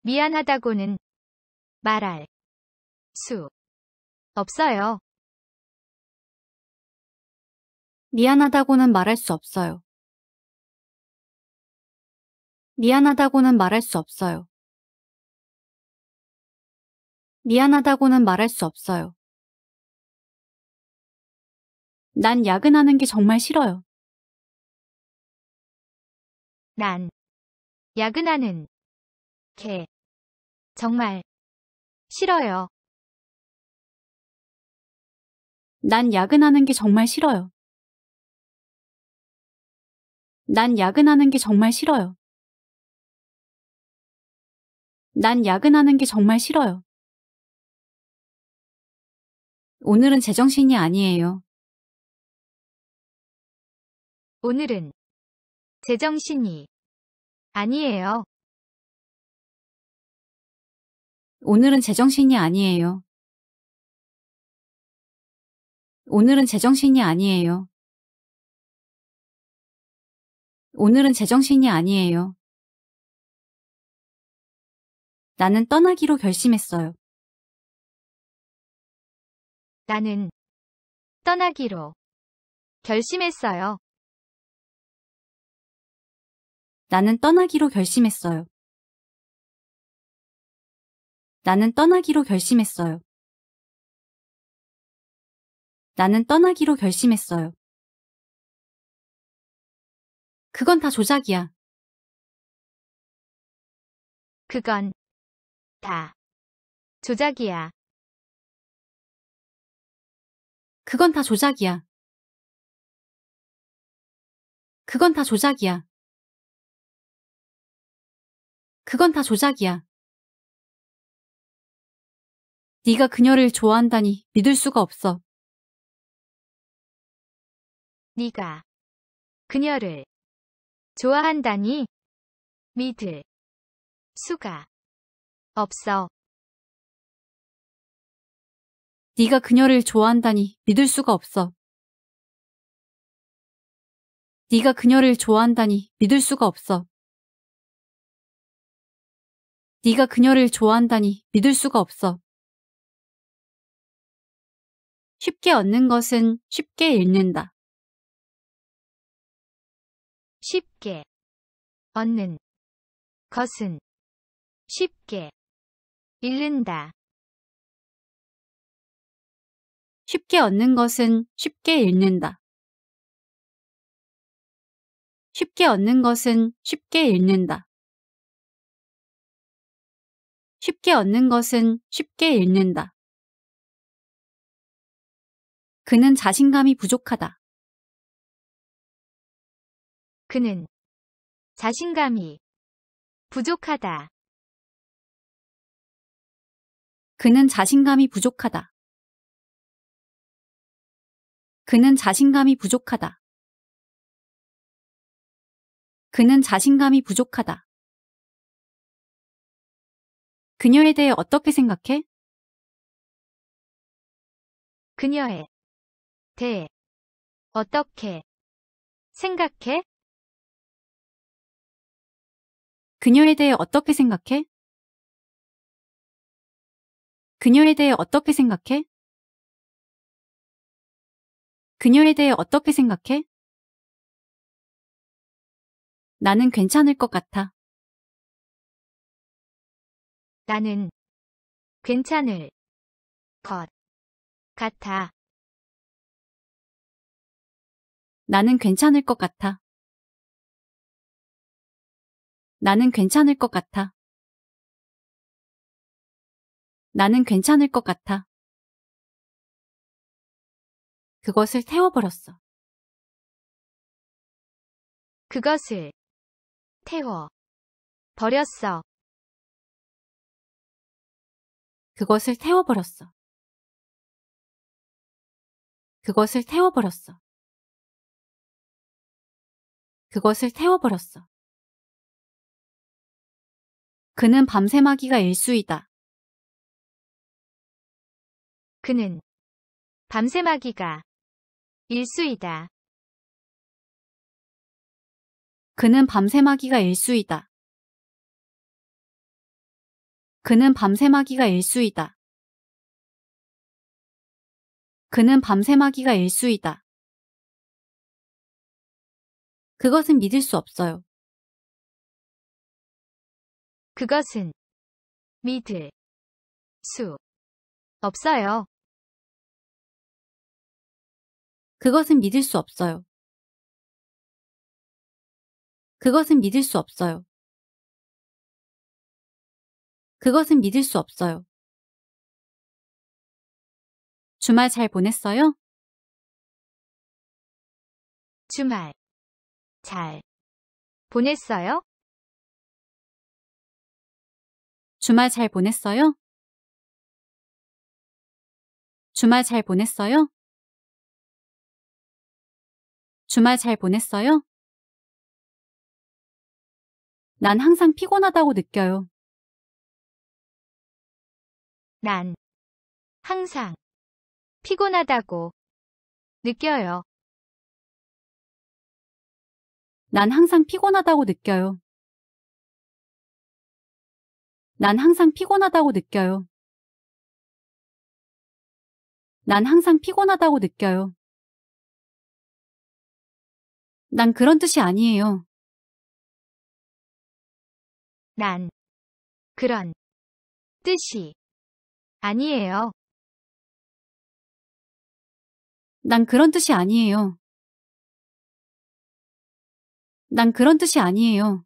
[SPEAKER 1] 미안하다고는 말할 수 없어요. 미안하다고는 말할 수 없어요. 미안하다고는 말할 수 없어요. 미안하다고는 말할 수 없어요. 난 야근하는 게 정말 싫어요. 난 야근하는 게 정말 싫어요. 난 야근하는 게 정말 싫어요. 난 야근하는 게 정말 싫어요. 난 야근하는 게 정말 싫어요. 오늘은 제정신이 아니에요. 오늘은 제정신이 아니에요. 오늘은 제정신이 아니에요. 오늘은 제정신이 아니에요. 오늘은 제정신이 아니에요. 나는 떠나기로 결심했어요. 나는 떠나기로 결심했어요. 나는 떠나기로 결심했어요. 나는 떠나기로 결심했어요. 나는 떠나기로 결심했어요. 그건 다 조작이야. 그건 다 조작이야. 그건 다 조작이야. 그건 다 조작이야. 그건 다 조작이야. 네가 그녀를 좋아한다니 믿을 수가 없어. 네가 그녀를 좋아한다니 믿을 수가 없어. 네가 그녀를 좋아한다니 믿을 수가 없어. 네가 그녀를 좋아한다니 믿을 수가 없어. 네가 그녀를 좋아한다니 믿을 수가 없어. 쉽게 얻는 것은 쉽게 잃는다. 쉽게 얻는 것은 쉽게 잃는다. 쉽게 얻는 것은 쉽게 읽는다 쉽게 얻는 것은 쉽게 잃는다. 쉽게 얻는 것은 쉽게 잃는다. 그는 자신감이 부족하다. 그는 자신감이 부족하다. 그는 자신감이 부족하다. 그는 자신감이 부족하다. 그는 자신감이 부족하다. 그녀에 대해 어떻게 생각해? 그녀에 대해 어떻게 생각해? 그녀에 대해 어떻게 생각해? 그녀에 대해 어떻게 생각해? 그녀에 대해 어떻게 생각해? 나는 괜찮을 것 같아. 나는 괜찮을 것 같아. 나는 괜찮을 것 같아. 나는 괜찮을 것 같아. 나는 괜찮을 것 같아. 그것을 태워버렸어. 그것을 태워 버렸어. 그것을 태워버렸어. 그것을 태워버렸어. 그것을 태워버렸어. 그는 밤새마귀가 일수이다. 그는 밤새마귀가 일수이다. 그는 밤새마귀가 일수이다. 그는 밤새마기가 일수이다. 그는 밤새마기가 일수이다. 그것은 믿을 수 없어요. 그것은 믿을 수 없어요. 그것은 믿을 수 없어요. 그것은 믿을 수 없어요. 그것은 믿을 수 없어요. 주말 잘 보냈어요? 주말 잘 보냈어요? 주말 잘 보냈어요? 주말 잘 보냈어요? 주말 잘 보냈어요? 난 항상 피곤하다고 느껴요. 난 항상 피곤하다고 느껴요. 난 항상 피곤하다고 느껴요. 난 항상 피곤하다고 느껴요. 난 항상 피곤하다고 느껴요. 난 그런 뜻이 아니에요. 난 그런 뜻이 아니에요. 난 그런 뜻이 아니에요. 난 그런 뜻이 아니에요.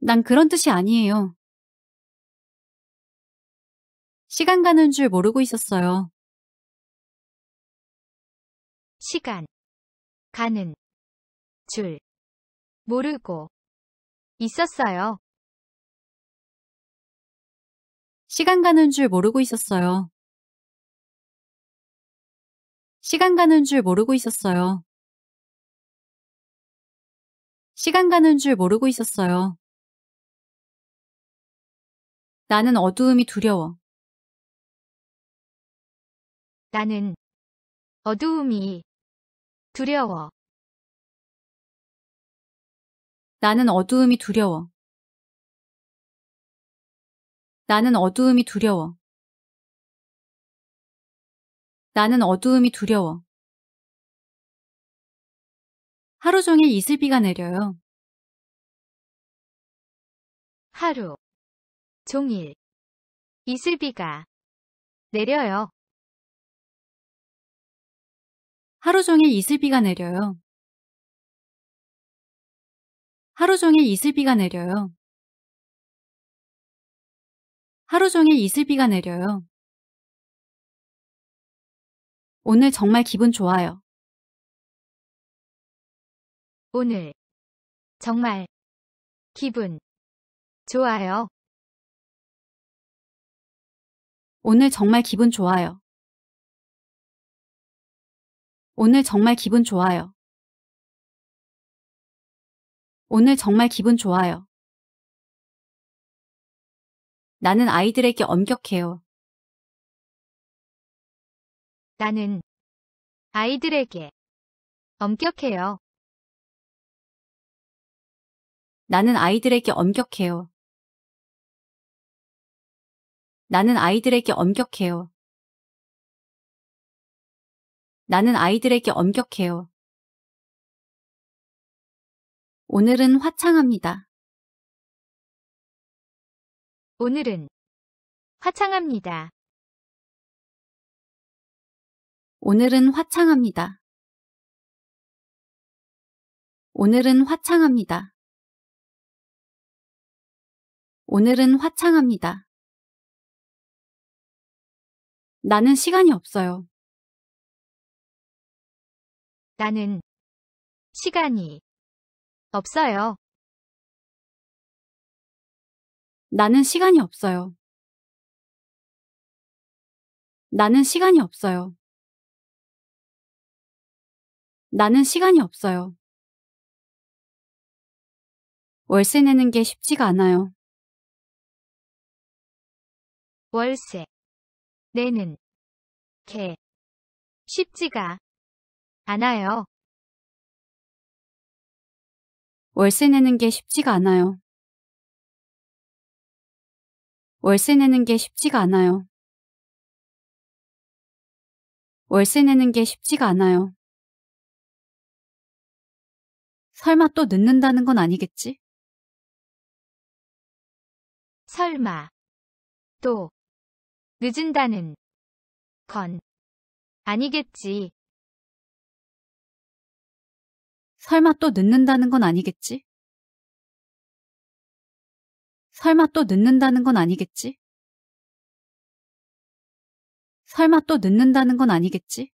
[SPEAKER 1] 난 그런 뜻이 아니에요. 시간 가는 줄 모르고 있었어요. 시간, 가는, 줄, 모르고, 있었어요. 시간 가는 줄 모르고 있었어요. 시간 가는 줄 모르고 있었어요. 시간 가는 줄 모르고 있었어요. 나는 어두움이 두려워. 나는 어두움이 두려워. 나는 어두움이 두려워. 나는 어두움이 두려워. 나는 어두움이 두려워. 하루 종일 이슬비가 내려요. 하루 종일 이슬비가 내려요. 하루 종일 이슬비가 내려요. 하루 종일 이슬비가 내려요. 하루 종일 이슬비가 내려요. 오늘 정말 기분 좋아요. 오늘 정말 기분 좋아요. 오늘 정말 기분 좋아요. 오늘 정말 기분 좋아요. 오늘 정말 기분 좋아요. 나는 아이들에게 엄격해요. 나는 아이들에게 엄격해요. 나는 아이들에게 엄격해요. 나는 아이들에게 엄격해요. 나는 아이들에게 엄격해요. 오늘은 화창합니다. 오늘은 화창합니다. 오늘은 화창합니다. 오늘은 화창합니다. 오늘은 화창합니다. 나는 시간이 없어요. 나는 시간이 없어요. 나는 시간이 없어요. 나는 시간이 없어요. 나는 시간이 없어요. 월세 내는 게 쉽지가 않아요. 월세 내는 게 쉽지가 않아요. 월세 내는 게 쉽지가 않아요. 월세 내는 게 쉽지가 않아요. 월세 내는 게 쉽지가 않아요. 설마 또 늦는다는 건 아니겠지? 설마 또 늦은다는 건 아니겠지. 설마 또 늦는다는 건 아니겠지? 설마 또 늦는다는 건 아니겠지? 설마 또 늦는다는 건 아니겠지?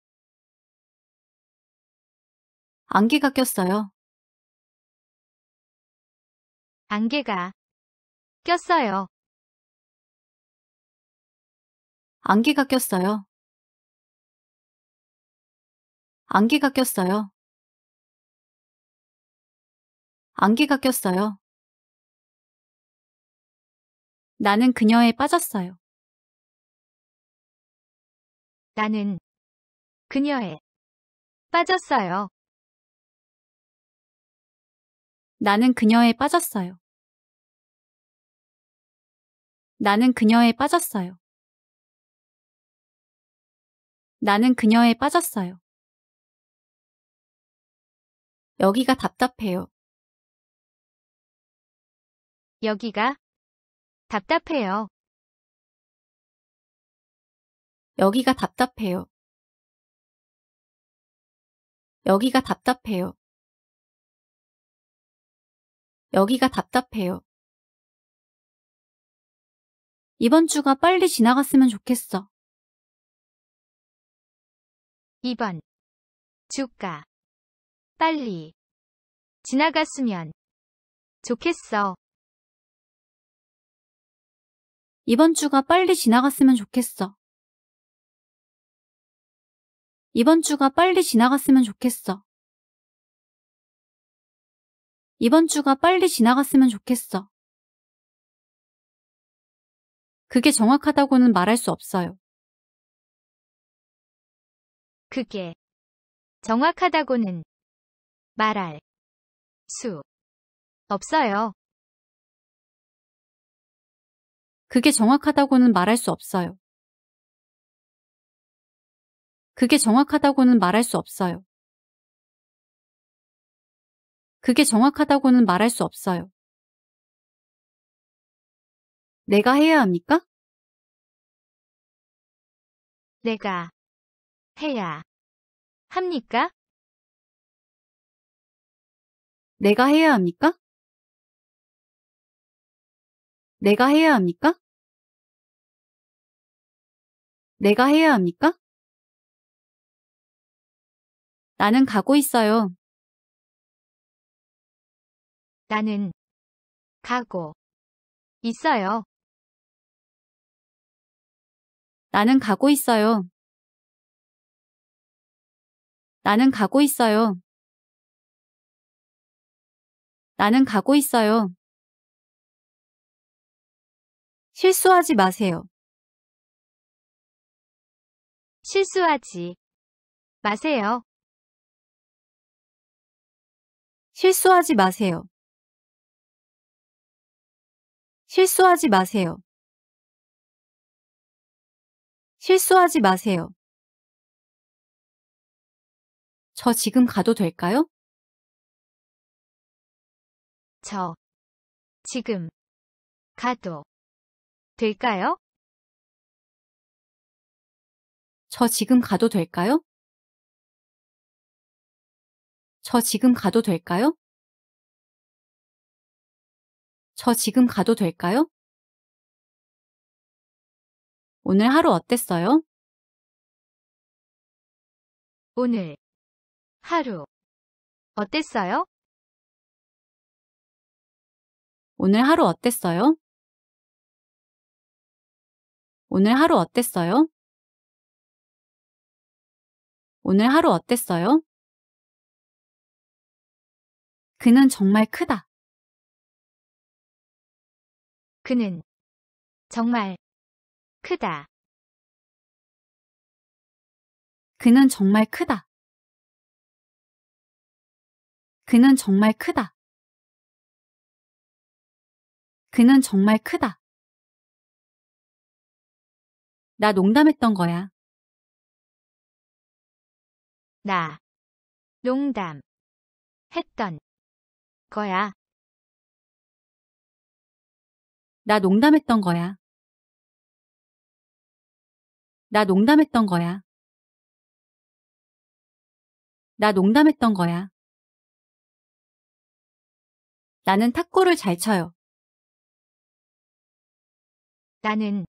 [SPEAKER 1] 안개가 꼈어요. 안개가 꼈어요. 안개가 꼈어요. 안개가 꼈어요. 안개가 꼈어요. 나는 그녀에 빠졌어요. 나는 그녀에 빠졌어요. 나는 그녀에 빠졌어요. 나는 그녀에 빠졌어요. 나는 그녀에 빠졌어요. 여기가 답답해요. 여기가 답답해요. 여기가 답답해요. 여기가 답답해요. 여기가 답답해요. 이번 주가 빨리 지나갔으면 좋겠어. 2번 주가 빨리 지나갔으면 좋겠어. 이번 주가 빨리 지나갔으면 좋겠어. 이번 주가 빨리 지나갔으면 좋겠어. 이번 주가 빨리 지나갔으면 좋겠어. 그게 정확하다고는 말할 수 없어요. 그게 정확하다고는 말할 수 없어요. 그게 정확하다고는 말할 수 없어요. 그게 정확하다고는 말할 수 없어요. 그게 정확하다고는 말할 수 없어요. 내가 해야 합니까? 내가 해야 합니까? 내가 해야 합니까? 내가 해야 합니까? 내가 해야 합니까? 나는 가고 있어요. 나는 가고 있어요. 나는 가고 있어요. 나는 가고 있어요. 나는 가고 있어요. 실수하지 마세요. 실수하지 마세요. 실수하지 마세요. 실수하지 마세요. 실수하지 마세요. 저 지금 가도 될까요? 저 지금 가도 될까요? 저 지금 가도 될까요? 저 지금 가도 될까요? 저 지금 가도 될까요? 오늘 하루 어땠어요? 오늘 하루 어땠어요? 오늘 하루 어땠어요? 오늘 하루 어땠어요? 오늘 하루 어땠어요? 그는 정말 크다. 그는 정말 크다. 그는 정말 크다. 그는 정말 크다. 그는 정말 크다. 나 농담했던 거야. 나 농담 했던 거야. 나 농담했던 거야. 나 농담했던 거야. 나 농담했던 거야. 나는 탁구를 잘 쳐요. 나는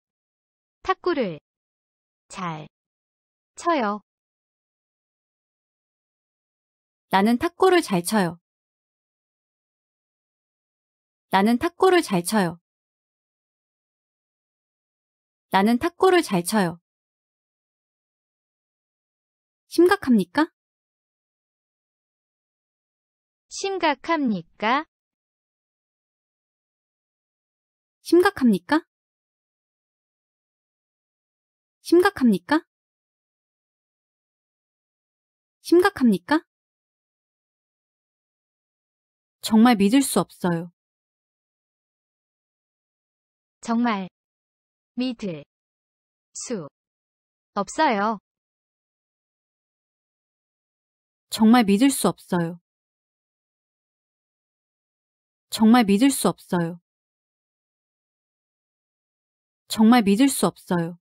[SPEAKER 1] 탁구를 잘 쳐요. 나는 탁구를 잘 쳐요. 나는 탁구를 잘 쳐요. 나는 탁구를 잘 쳐요. 심각합니까? 심각합니까? 심각합니까? 심각합니까? 심각합니까? 정말 믿을 수 없어요. 정말 믿을 수 없어요. 정말 믿을 수 없어요. 정말 믿을 수 없어요. 정말 믿을 수 없어요.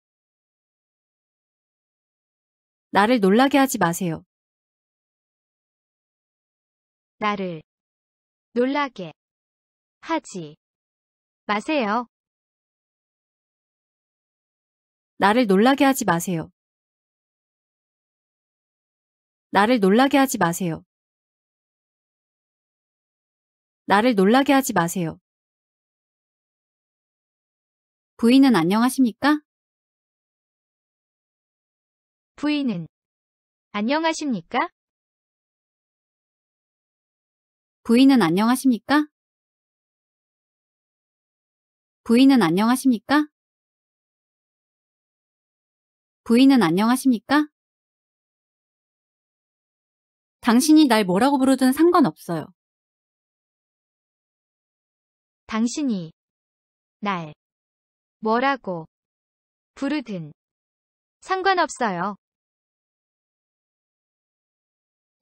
[SPEAKER 1] 나를 놀라게 하지 마세요. 나를 놀라게 하지 마세요. 나를 놀라게 하지 마세요. 나를 놀라게 하지 마세요. 나를 놀라게 하지 마세요. 부인은 안녕하십니까? 부인은 안녕하십니까? 부인은 안녕하십니까? 부인은 안녕하십니까? 부인은 안녕하십니까? 당신이 날 뭐라고 부르든 상관없어요. 당신이 날 뭐라고 부르든 상관없어요.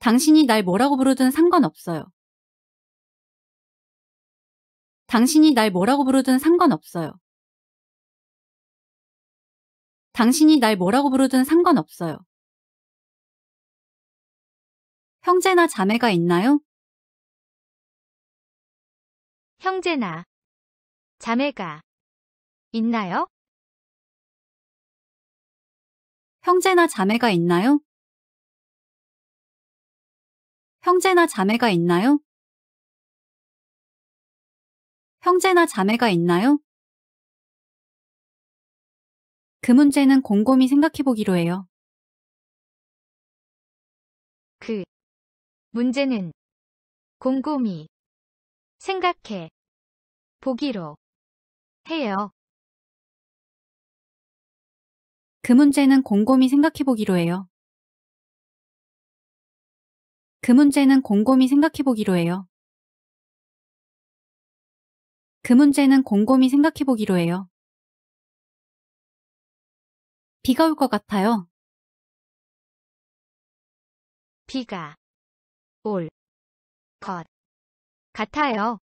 [SPEAKER 1] 당신이 날 뭐라고 부르든 상관없어요. 당신이 날 뭐라고 부르든 상관없어요. 당신이 날 뭐라고 부르든 상관없어요. 형제나 자매가 있나요? 형제나 자매가 있나요? 형제나 자매가 있나요? 형제나 자매가 있나요? 형제나 자매가 있나요? 그 문제는 곰곰이 생각해 보기로 해요. 그 문제는 곰곰이 생각해 보기로 해요. 그 문제는 곰곰이 생각해 보기로 해요. 그 문제는 곰곰이 생각해 보기로 해요. 그 문제는 곰곰이 생각해 보기로 해요. 비가 올 것 같아요. 비가 올 것 같아요.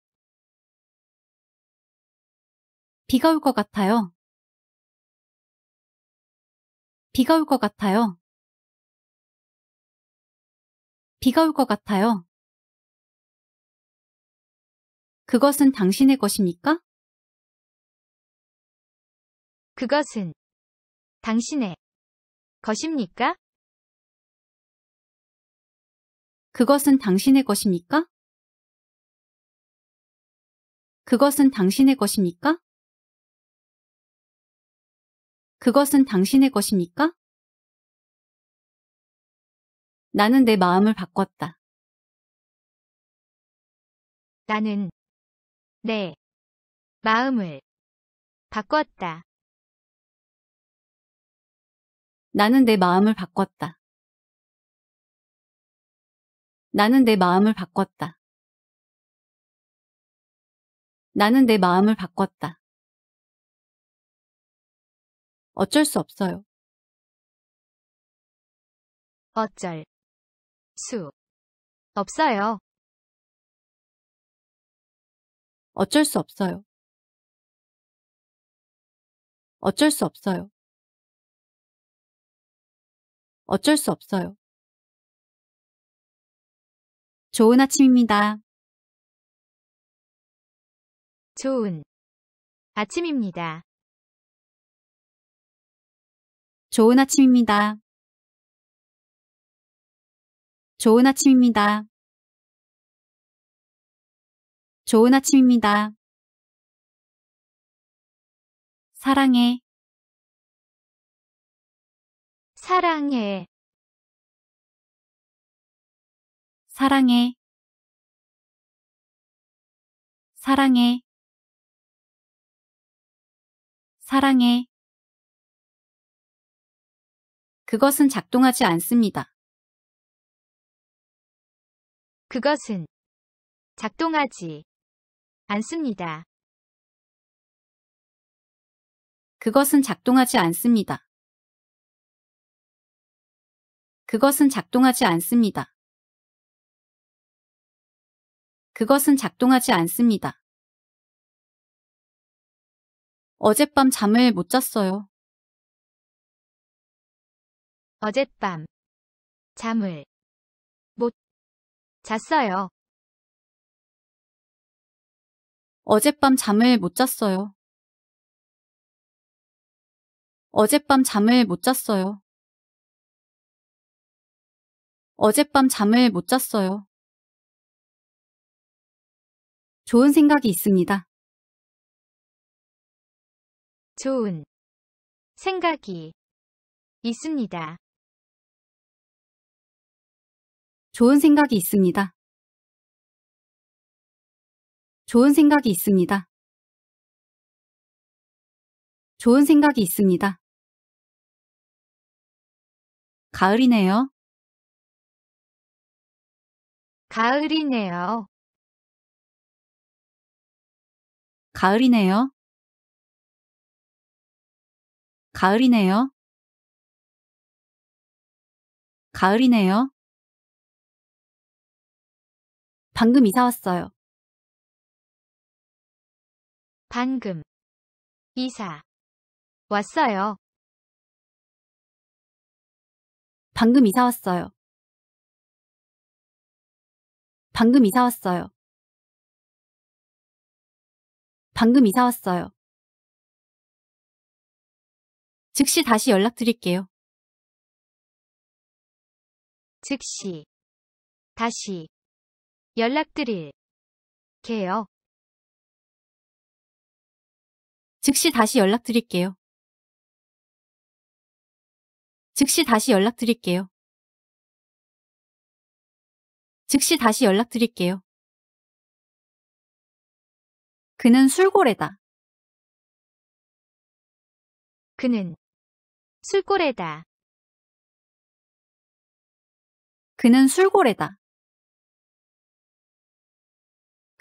[SPEAKER 1] 비가 올 것 같아요. 비가 올 것 같아요. 비가 올 것 같아요. 그것은 당신의 것입니까? 그것은 당신의 것입니까? 그것은 당신의 것입니까? 그것은 당신의 것입니까? 그것은 당신의 것입니까? 나는 내 마음을 바꿨다. 나는 내 마음을 바꿨다. 나는 내 마음을 바꿨다. 나는 내 마음을 바꿨다. 나는 내 마음을 바꿨다. 어쩔 수 없어요. 어쩔 수 없어요. 어쩔 수 없어요. 어쩔 수 없어요. 어쩔 수 없어요. 좋은 아침입니다. 좋은 아침입니다. 좋은 아침입니다. 좋은 아침입니다. 좋은 아침입니다. 사랑해. 사랑해. 사랑해. 사랑해. 사랑해. 그것은 작동하지 않습니다. 그것은 작동하지 않습니다. 그것은 작동하지 않습니다. 그것은 작동하지 않습니다. 그것은 작동하지 않습니다. 어젯밤 잠을 못 잤어요. 어젯밤 잠을 잤어요. 어젯밤 잠을 못 잤어요. 어젯밤 잠을 못 잤어요. 어젯밤 잠을 못 잤어요. 좋은 생각이 있습니다. 좋은 생각이 있습니다. 좋은 생각이 있습니다. 좋은 생각이 있습니다. 좋은 생각이 있습니다. 가을이네요. 가을이네요. 가을이네요. 가을이네요. 가을이네요. 방금 이사 왔어요. 방금 이사 왔어요. 방금 이사 왔어요. 방금 이사 왔어요. 방금 이사 왔어요. 즉시 다시 연락드릴게요. 즉시 다시 연락드릴 게요. 즉시 다시 연락드릴게요. 즉시 다시 연락드릴게요. 즉시 다시 연락드릴게요. 그는 술고래다. 그는 술고래다. 그는 술고래다.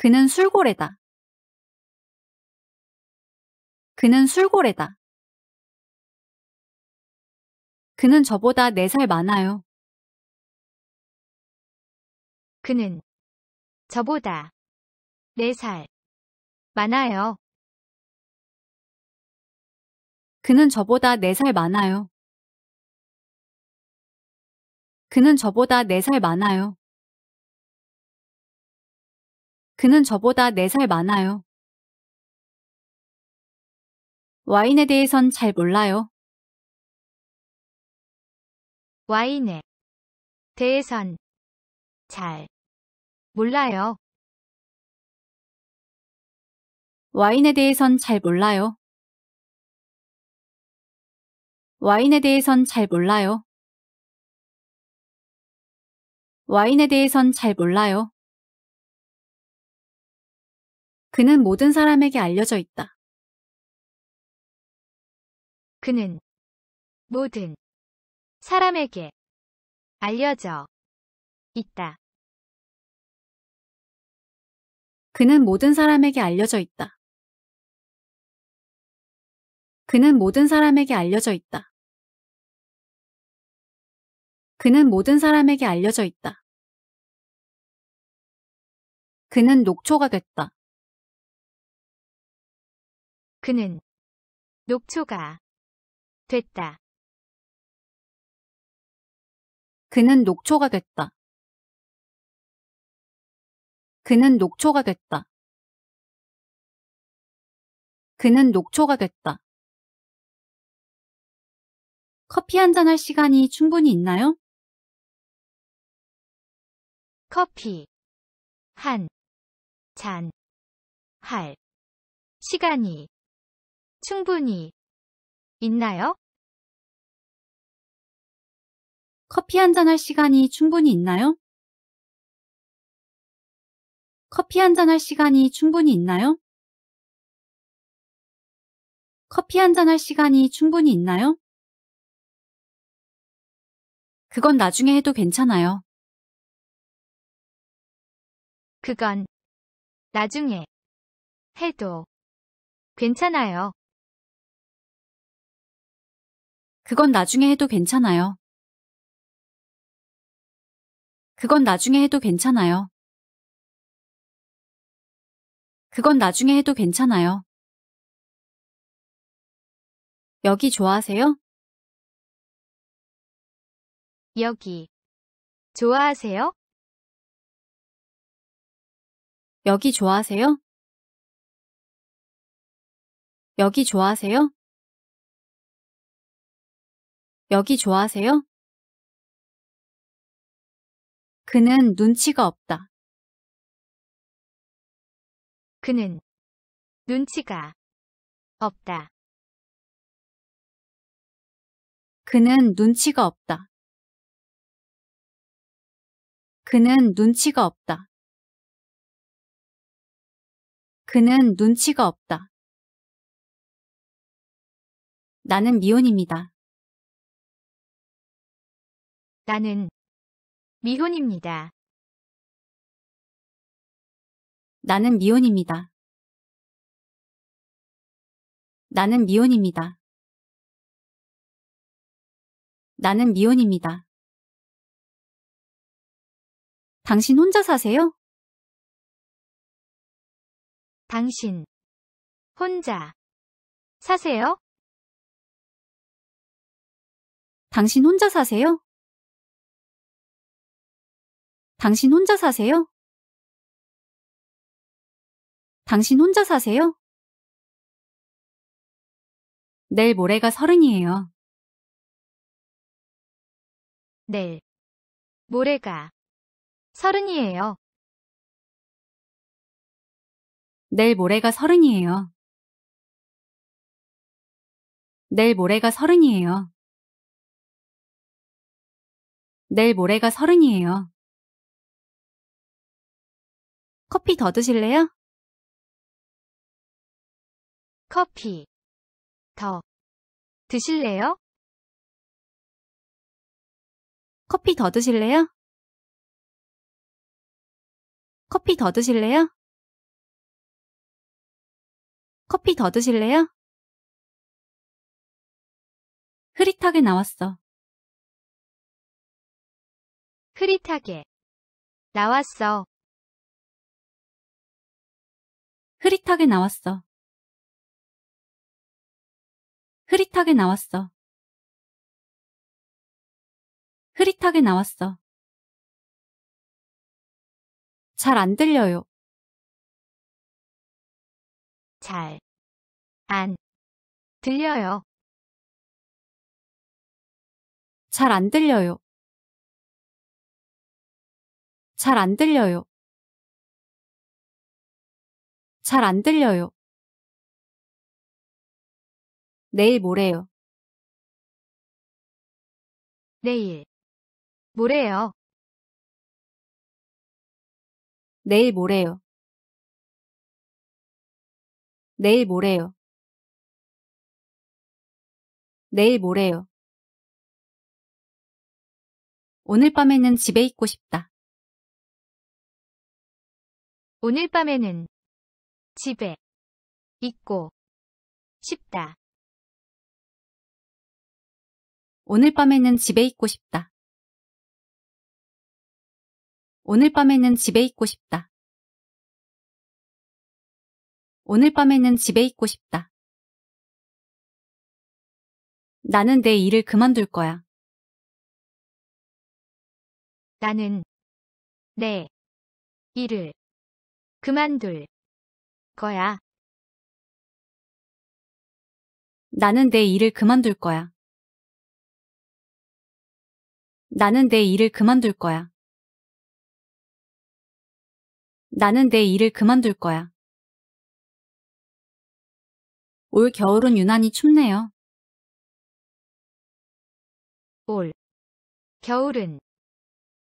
[SPEAKER 1] 그는 술고래다. 그는 술고래다. 그는 저보다 4살 많아요. 그는 저보다 4살 많아요. 그는 저보다 4살 많아요. 그는 저보다 4살 많아요. 그는 저보다 4살 많아요. 와인에 대해선 잘 몰라요. 와인에 대해선 잘 몰라요. 와인에 대해선 잘 몰라요. 와인에 대해선 잘 몰라요. 와인에 대해선 잘 몰라요. 그는 모든 사람에게 알려져 있다. 그는 모든 사람에게 알려져 있다. 그는 모든 사람에게 알려져 있다. 그는 모든 사람에게 알려져 있다. 그는 모든 사람에게 알려져 있다. 그는 녹초가 됐다. 그는 녹초가 됐다. 그는 녹초가 됐다. 그는 녹초가 됐다. 그는 녹초가 됐다. 커피 한 잔 할 시간이 충분히 있나요? 커피 한 잔 할 시간이 충분히 있나요? 커피 한잔할 시간이 충분히 있나요? 커피 한잔할 시간이 충분히 있나요? 커피 한잔할 시간이 충분히 있나요? 그건 나중에 해도 괜찮아요. 그건 나중에 해도 괜찮아요. 그건 나중에 해도 괜찮아요. 그건 나중에 해도 괜찮아요. 그건 나중에 해도 괜찮아요. 여기 좋아하세요? 여기 좋아하세요? 여기 좋아하세요? 여기 좋아하세요? 여기 좋아하세요? 그는 눈치가 없다. 그는 눈치가 없다. 그는 눈치가 없다. 그는 눈치가 없다. 그는 눈치가 없다. 나는 미혼입니다. 나는 미혼입니다. 나는 미혼입니다. 나는 미혼입니다. 나는 미혼입니다. 당신 혼자 사세요? 당신 혼자 사세요? 당신 혼자 사세요? 당신 혼자 사세요? 당신 혼자 사세요? 내일 모레가 서른이에요. 내일 모레가 서른이에요. 내일 모레가 서른이에요. 내일 모레가 서른이에요. 내일 모레가 서른이에요. 커피 더 드실래요? 커피 더 드실래요? 커피 더 드실래요? 커피 더 드실래요? 커피 더 드실래요? 흐릿하게 나왔어. 흐릿하게 나왔어. 흐릿하게 나왔어. 흐릿하게 나왔어. 흐릿하게 나왔어. 잘 안 들려요. 잘 안 들려요. 잘 안 들려요. 잘안 들려요. 잘안 들려요. 내일 모레요. 내일 모레요. 내일 모레요. 내일 모레요. 내일 모레요. 오늘 밤에는 집에 있고 싶다. 오늘 밤에는 집에 있고 싶다. 오늘 밤에는 집에 있고 싶다. 오늘 밤에는 집에 있고 싶다. 오늘 밤에는 집에 있고 싶다. 나는 내 일을 그만둘 거야. 나는 내 일을 그만둘 거야. 나는 내 일을 그만둘 거야. 나는 내 일을 그만둘 거야. 나는 내 일을 그만둘 거야. 올 겨울은 유난히 춥네요. 올 겨울은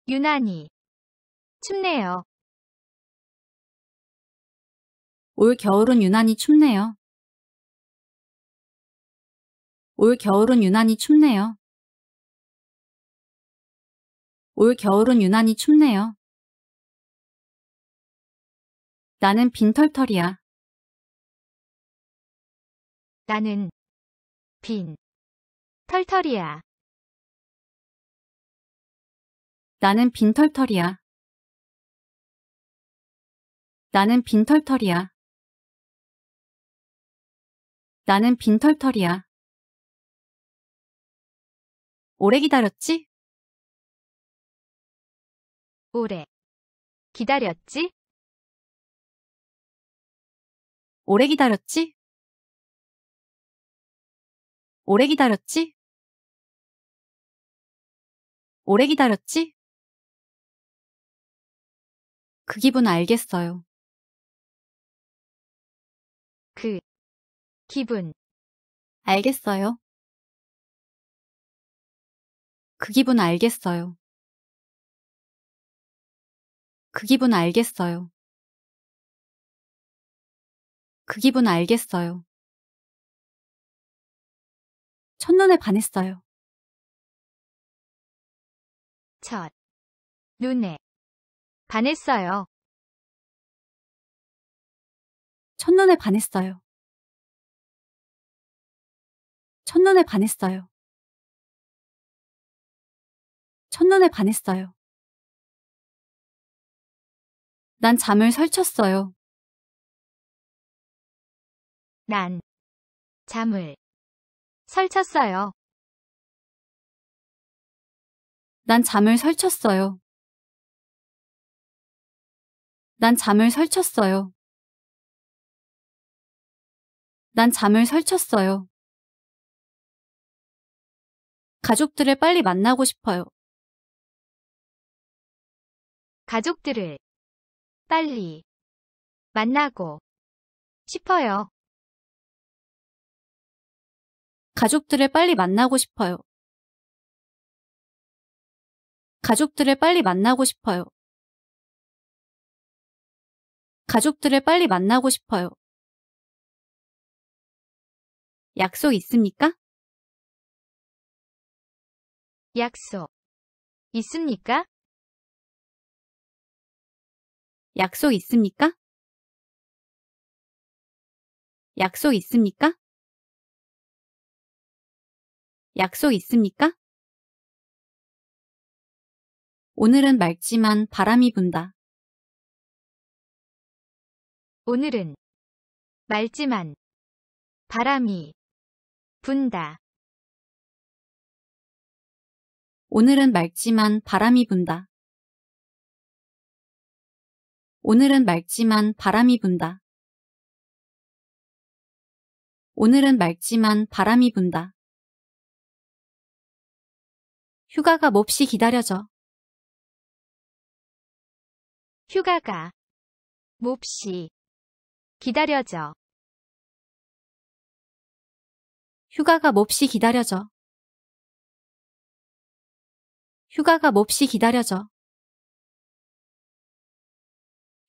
[SPEAKER 1] 유난히 춥네요. 올 겨울은 유난히 춥네요. 올 겨울은 유난히 춥네요. 올 겨울은 유난히 춥네요. 나는 빈털털이야. 나는 빈 털털이야. 나는 빈털털이야. 나는 빈털털이야. 나는 빈털털이야. 오래 기다렸지? 오래 기다렸지? 오래 기다렸지? 오래 기다렸지? 오래 기다렸지? 그 기분 알겠어요. 그 기분. 알겠어요. 그 기분 알겠어요. 그 기분 알겠어요. 그 기분 알겠어요. 첫눈에 반했어요. 첫 눈에 반했어요. 첫눈에 반했어요. 첫눈에 반했어요. 첫눈에 반했어요. 난 잠을 설쳤어요. 난 잠을 설쳤어요. 난 잠을 설쳤어요. 난 잠을 설쳤어요. 난 잠을 설쳤어요. 가족들을 빨리 만나고 싶어요. 가족들을 빨리 만나고 싶어요. 가족들을 빨리 만나고 싶어요. 가족들을 빨리 만나고 싶어요. 가족들을 빨리 만나고 싶어요. 약속 있습니까? 약속 있습니까? 약속 있습니까? 약속 있습니까? 약속 있습니까? 오늘은 맑지만 바람이 분다. 오늘은 맑지만 바람이 분다. 오늘은 맑지만 바람이 분다. 오늘은 맑지만 바람이 분다. 오늘은 맑지만 바람이 분다. 휴가가 몹시 기다려져. 휴가가 몹시 기다려져. 휴가가 몹시 기다려져. 휴가가 몹시 기다려져.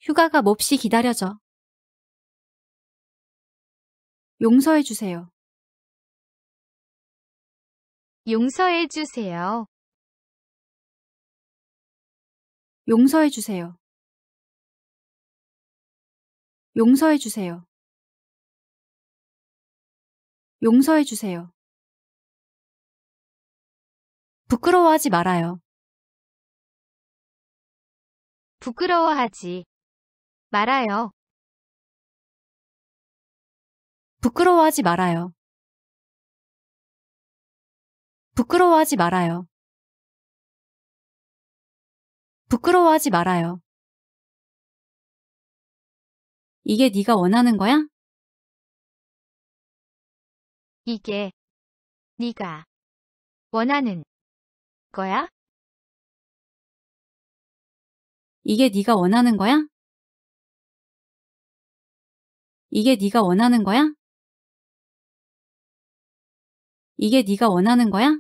[SPEAKER 1] 휴가가 몹시 기다려져. 용서해 주세요. 용서해 주세요. 용서해 주세요. 용서해 주세요. 용서해 주세요. 부끄러워하지 말아요. 부끄러워하지 말아요. 부끄러워하지 말아요. 부끄러워하지 말아요. 부끄러워하지 말아요. 이게 네가 원하는 거야? 이게 네가 원하는 거야? 이게 네가 원하는 거야? 이게 네가 원하는 거야? 이게 네가 원하는 거야?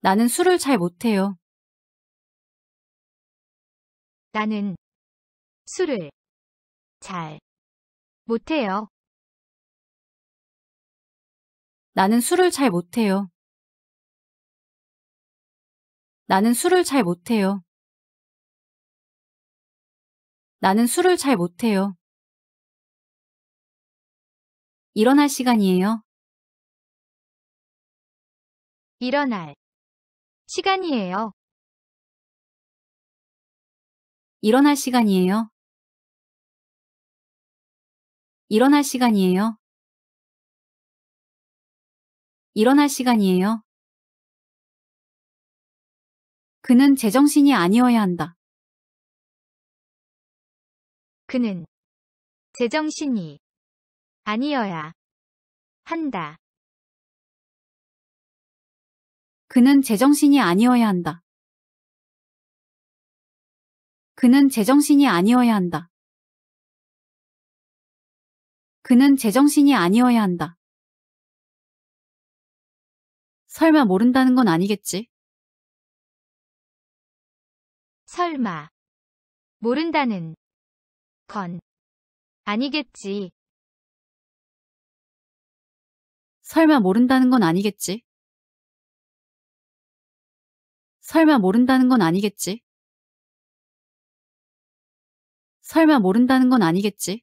[SPEAKER 1] 나는 술을 잘 못해요. 나는 술을 잘 못해요. 나는 술을 잘 못해요. 나는 술을 잘 못해요. 나는 술을 잘 못해요. 일어날 시간이에요. 일어날 시간이에요. 일어날 시간이에요. 일어날 시간이에요. 일어날 시간이에요. 그는 제정신이 아니어야 한다. 그는 제정신이 아니어야 한다. 그는 제정신이 아니어야 한다. 그는 제정신이 아니어야 한다. 그는 제정신이 아니어야 한다. 설마 모른다는 건 아니겠지? 설마. 모른다는 건 아니겠지. 설마 모른다는 건 아니겠지? 설마 모른다는 건 아니겠지? 설마 모른다는 건 아니겠지?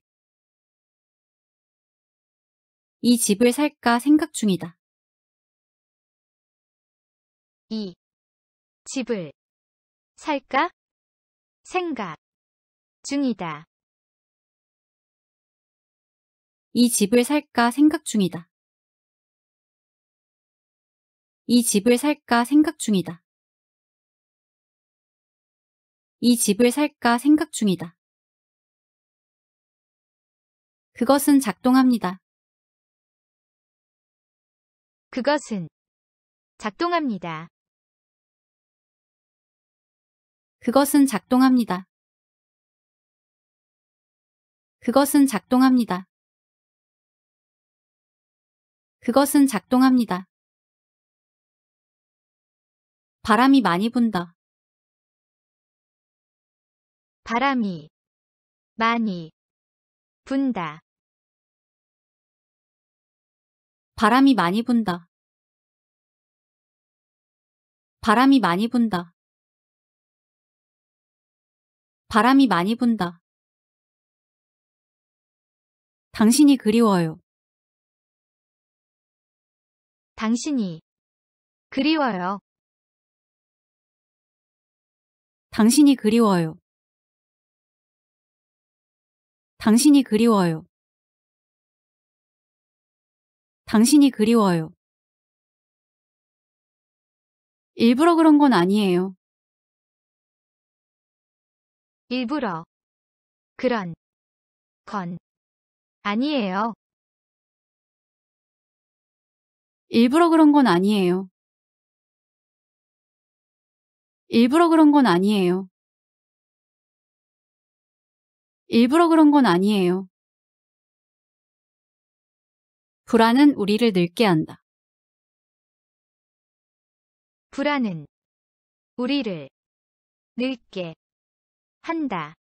[SPEAKER 1] 이 집을 살까 생각 중이다. 이 집을 살까 생각 중이다. 이 집을 살까 생각 중이다. 이 집을 살까 생각 중이다. 이 집을 살까 생각 중이다. 그것은 작동합니다. 그것은 작동합니다. 그것은 작동합니다. 그것은 작동합니다. 그것은 작동합니다. 바람이 많이 분다. 바람이 많이 분다. 바람이 많이 분다. 바람이 많이 분다. 바람이 많이 분다. 당신이 그리워요. 당신이 그리워요. 당신이 그리워요. 당신이 그리워요. 당신이 그리워요. 일부러 그런 건 아니에요. 일부러 그런 건 아니에요. 일부러 그런 건 아니에요. 일부러 그런 건 아니에요. 일부러 그런 건 아니에요. 불안은 우리를 늙게 한다. 불안은 우리를 늙게 한다.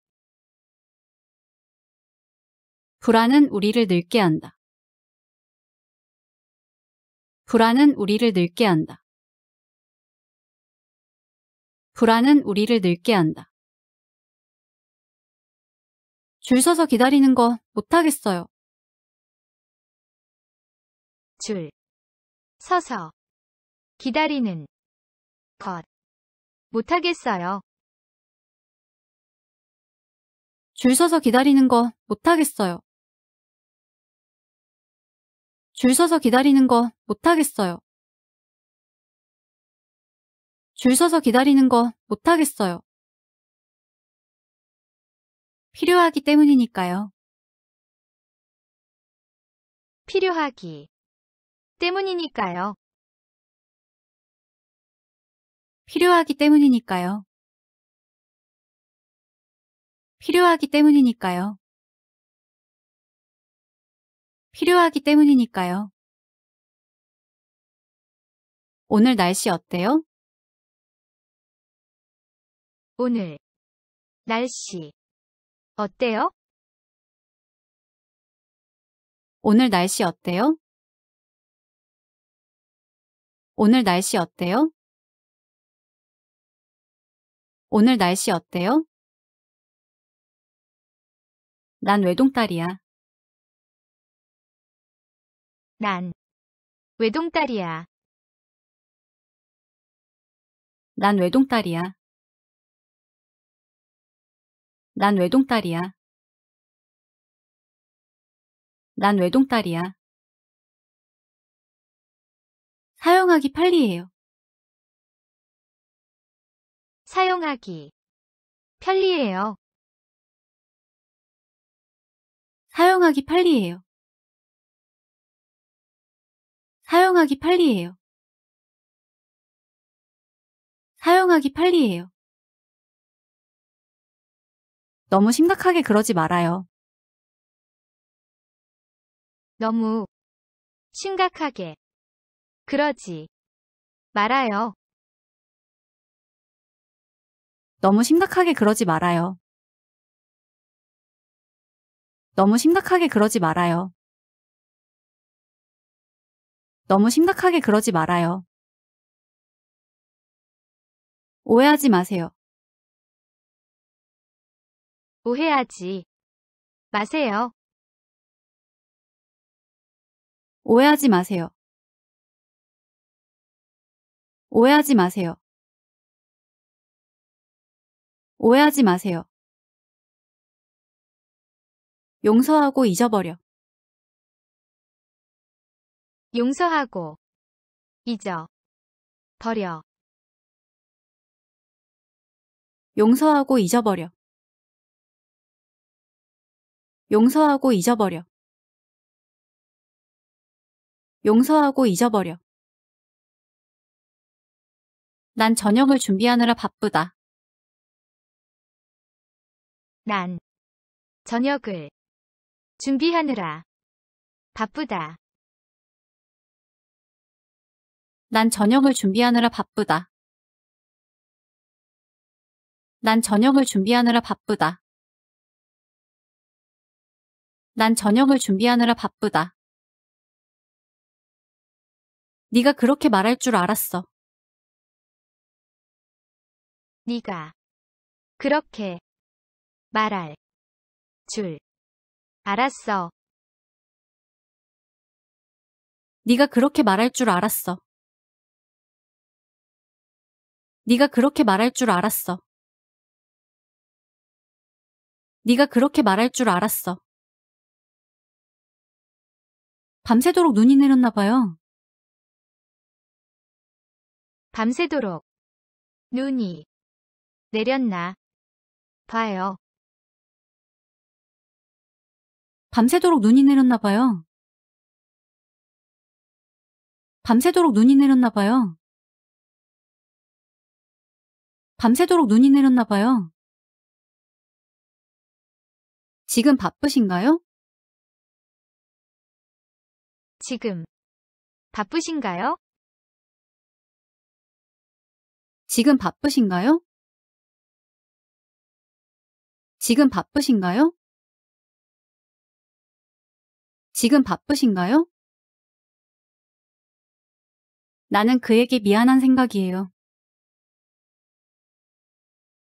[SPEAKER 1] 불안은 우리를 늙게 한다. 불안은 우리를 늙게 한다. 불안은 우리를 늙게 한다. 줄 서서 기다리는 거 못하겠어요. 줄 서서 기다리는 것 못하겠어요. 줄 서서 기다리는 거 못하겠어요. 줄 서서 기다리는 거 못하겠어요. 줄 서서 기다리는 거 못하겠어요. 필요하기 때문이니까요. 필요하기 때문이니까요. 필요하기 때문이니까요. 필요하기 때문이니까요. 필요하기 때문이니까요. 오늘 날씨 어때요? 오늘 날씨 어때요? 오늘 날씨 어때요? 오늘 날씨 어때요? 오늘 날씨 어때요? 난 외동딸이야. 난 외동딸이야. 난 외동딸이야. 난 외동딸이야. 난 외동딸이야. 사용하기 편리해요. 사용하기 편리해요. 사용하기 편리해요. 사용하기 편리해요. 사용하기 편리해요. 너무 심각하게 그러지 말아요. 너무 심각하게 그러지 말아요. 너무 심각하게 그러지 말아요. 너무 심각하게 그러지 말아요. 너무 심각하게 그러지 말아요. 오해하지 마세요. 오해하지 마세요. 오해하지 마세요. 오해하지 마세요. 오해하지 마세요. 용서하고 잊어버려. 용서하고 잊어 버려. 용서하고 잊어버려. 용서하고 잊어버려. 용서하고 잊어버려. 난 저녁을 준비하느라 바쁘다. 난 저녁을 준비하느라 바쁘다. 난 저녁을 준비하느라 바쁘다. 난 저녁을 준비하느라 바쁘다. 난 저녁을 준비하느라 바쁘다. 네가 그렇게 말할 줄 알았어. 네가 그렇게 말할 줄 알았어. 네가 그렇게 말할 줄 알았어. 네가 그렇게 말할 줄 알았어. 네가 그렇게 말할 줄 알았어. 밤새도록 눈이 내렸나 봐요. 밤새도록 눈이 내렸나 봐요. 밤새도록 눈이 내렸나 봐요. 밤새도록 눈이 내렸나 봐요. 밤새도록 눈이 내렸나 봐요. 지금 바쁘신가요? 지금 바쁘신가요? 지금 바쁘신가요? 지금 바쁘신가요? 지금 바쁘신가요? 나는 그에게 미안한 생각이에요.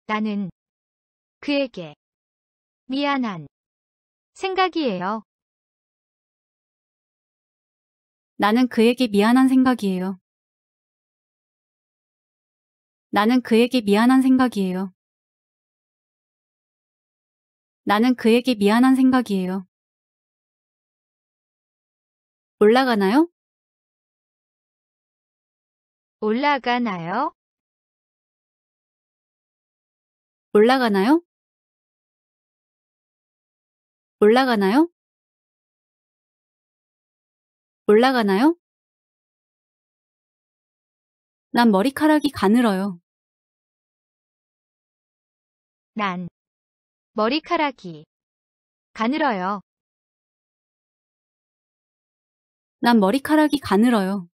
[SPEAKER 1] 나는 그에게 미안한 생각이에요. 나는 그에게 미안한 생각이에요. 나는 그에게 미안한 생각이에요. 나는 그에게 미안한 생각이에요. 올라가나요? 올라가나요? 올라가나요? 올라가나요? 올라가나요? 난 머리카락이 가늘어요. 난 머리카락이 가늘어요. 난 머리카락이 가늘어요.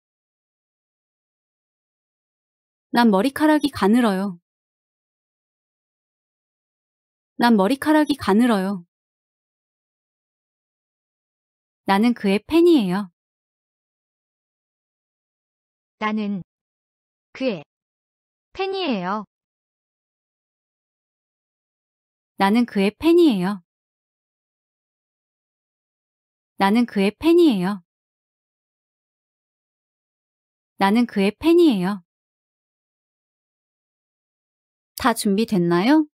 [SPEAKER 1] 난 머리카락이 가늘어요. 난 머리카락이 가늘어요. 나는 그의 팬이에요. 나는 그의 팬이에요. 나는 그의 팬이에요. 나는 그의 팬이에요. 나는 그의 팬이에요. 다 준비됐나요?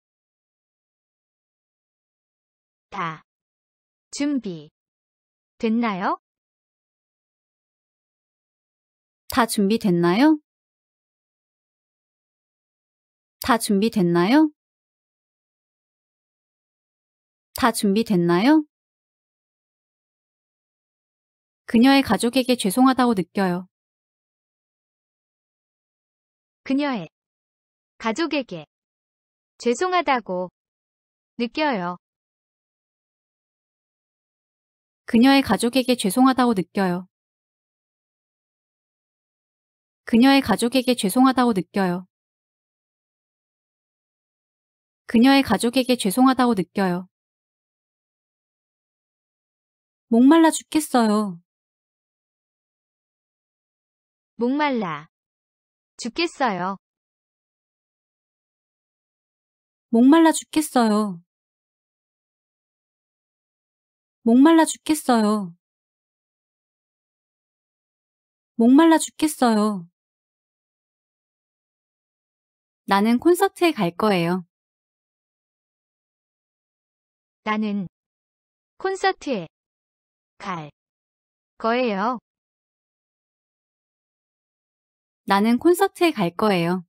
[SPEAKER 1] 다 준비 됐나요? 다 준비됐나요? 다 준비됐나요? 다 준비됐나요? 그녀의 가족에게 죄송하다고 느껴요. 그녀의 가족에게 죄송하다고 느껴요. 그녀의 가족에게 죄송하다고 느껴요. 그녀의 가족에게 죄송하다고 느껴요. 그녀의 가족에게 죄송하다고 느껴요. 목말라 죽겠어요. 목말라 죽겠어요. 목말라 죽겠어요. 목말라 죽겠어요. 목말라 죽겠어요. 나는 콘서트에 갈 거예요. 나는 콘서트에 갈 거예요. 나는 콘서트에 갈 거예요.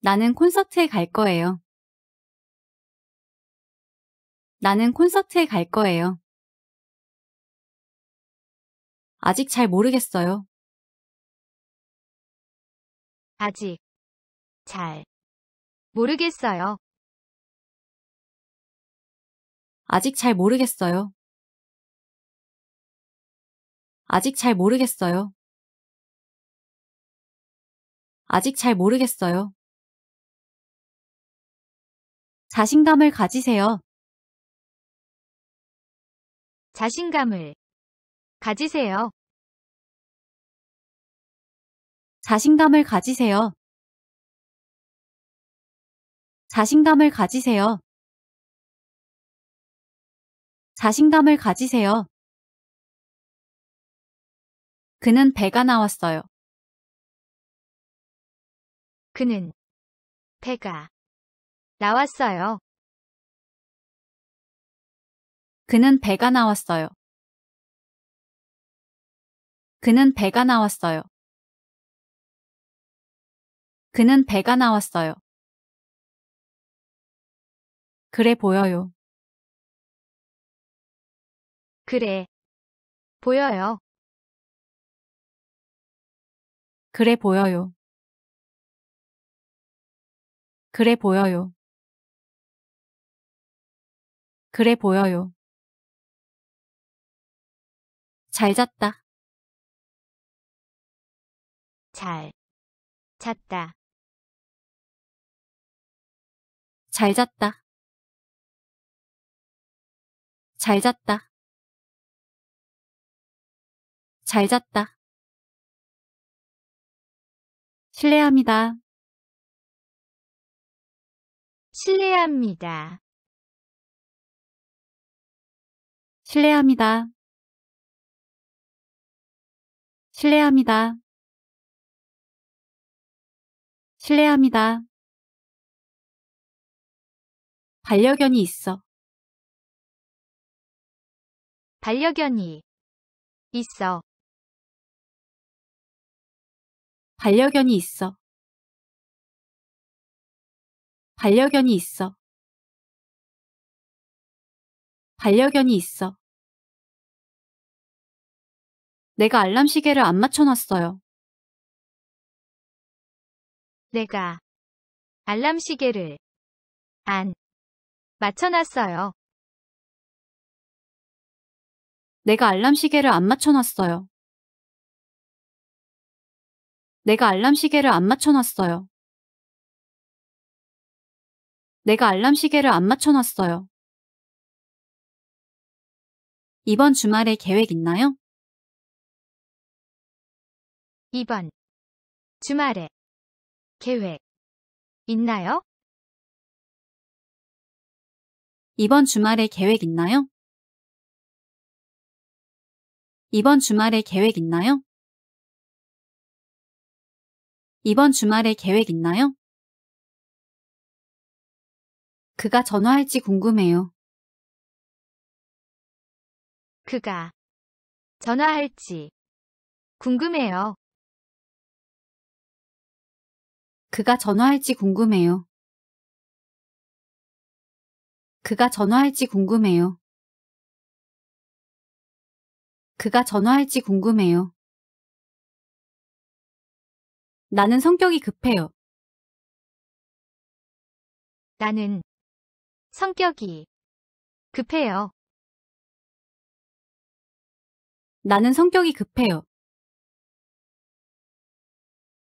[SPEAKER 1] 나는 콘서트에 갈 거예요. 나는 콘서트에 갈 거예요. 아직 잘 모르겠어요. 아직 잘 모르겠어요. 아직 잘 모르겠어요. 아직 잘 모르겠어요. 아직 잘 모르겠어요. 자신감을 가지세요. 자신감을 가지세요. 자신감을 가지세요. 자신감을 가지세요. 자신감을 가지세요. 그는 배가 나왔어요. 그는 배가 나왔어요. 그는 배가 나왔어요. 그는 배가 나왔어요. 그는 배가 나왔어요. 그래 보여요. 그래 보여요. 그래 보여요. 그래 보여요. 그래 보여요. 잘 잤다. 잘 잤다. 잘 잤다. 잘 잤다. 잘 잤다. 실례합니다. 실례합니다. 실례합니다. 실례합니다. 실례합니다. 반려견이 있어. 반려견이 있어. 반려견이 있어. 반려견이 있어. 반려견이 있어. 내가 알람 시계를 안 맞춰놨어요. 내가 알람 시계를 안 맞춰놨어요. 내가 알람 시계를 안 맞춰놨어요. 내가 알람 시계를 안 맞춰놨어요. 내가 알람 시계를 안 맞춰놨어요. 이번 주말에 계획 있나요? 2번 주말에 계획 있나요? 이번 주말에 계획 있나요? 이번 주말에 계획 있나요? 이번 주말에 계획 있나요? 그가 전화할지 궁금해요. 그가 전화할지 궁금해요. 그가 전화할지 궁금해요. 그가 전화할지 궁금해요. 그가 전화할지 궁금해요. 나는 성격이 급해요. 나는 성격이 급해요. 나는 성격이 급해요.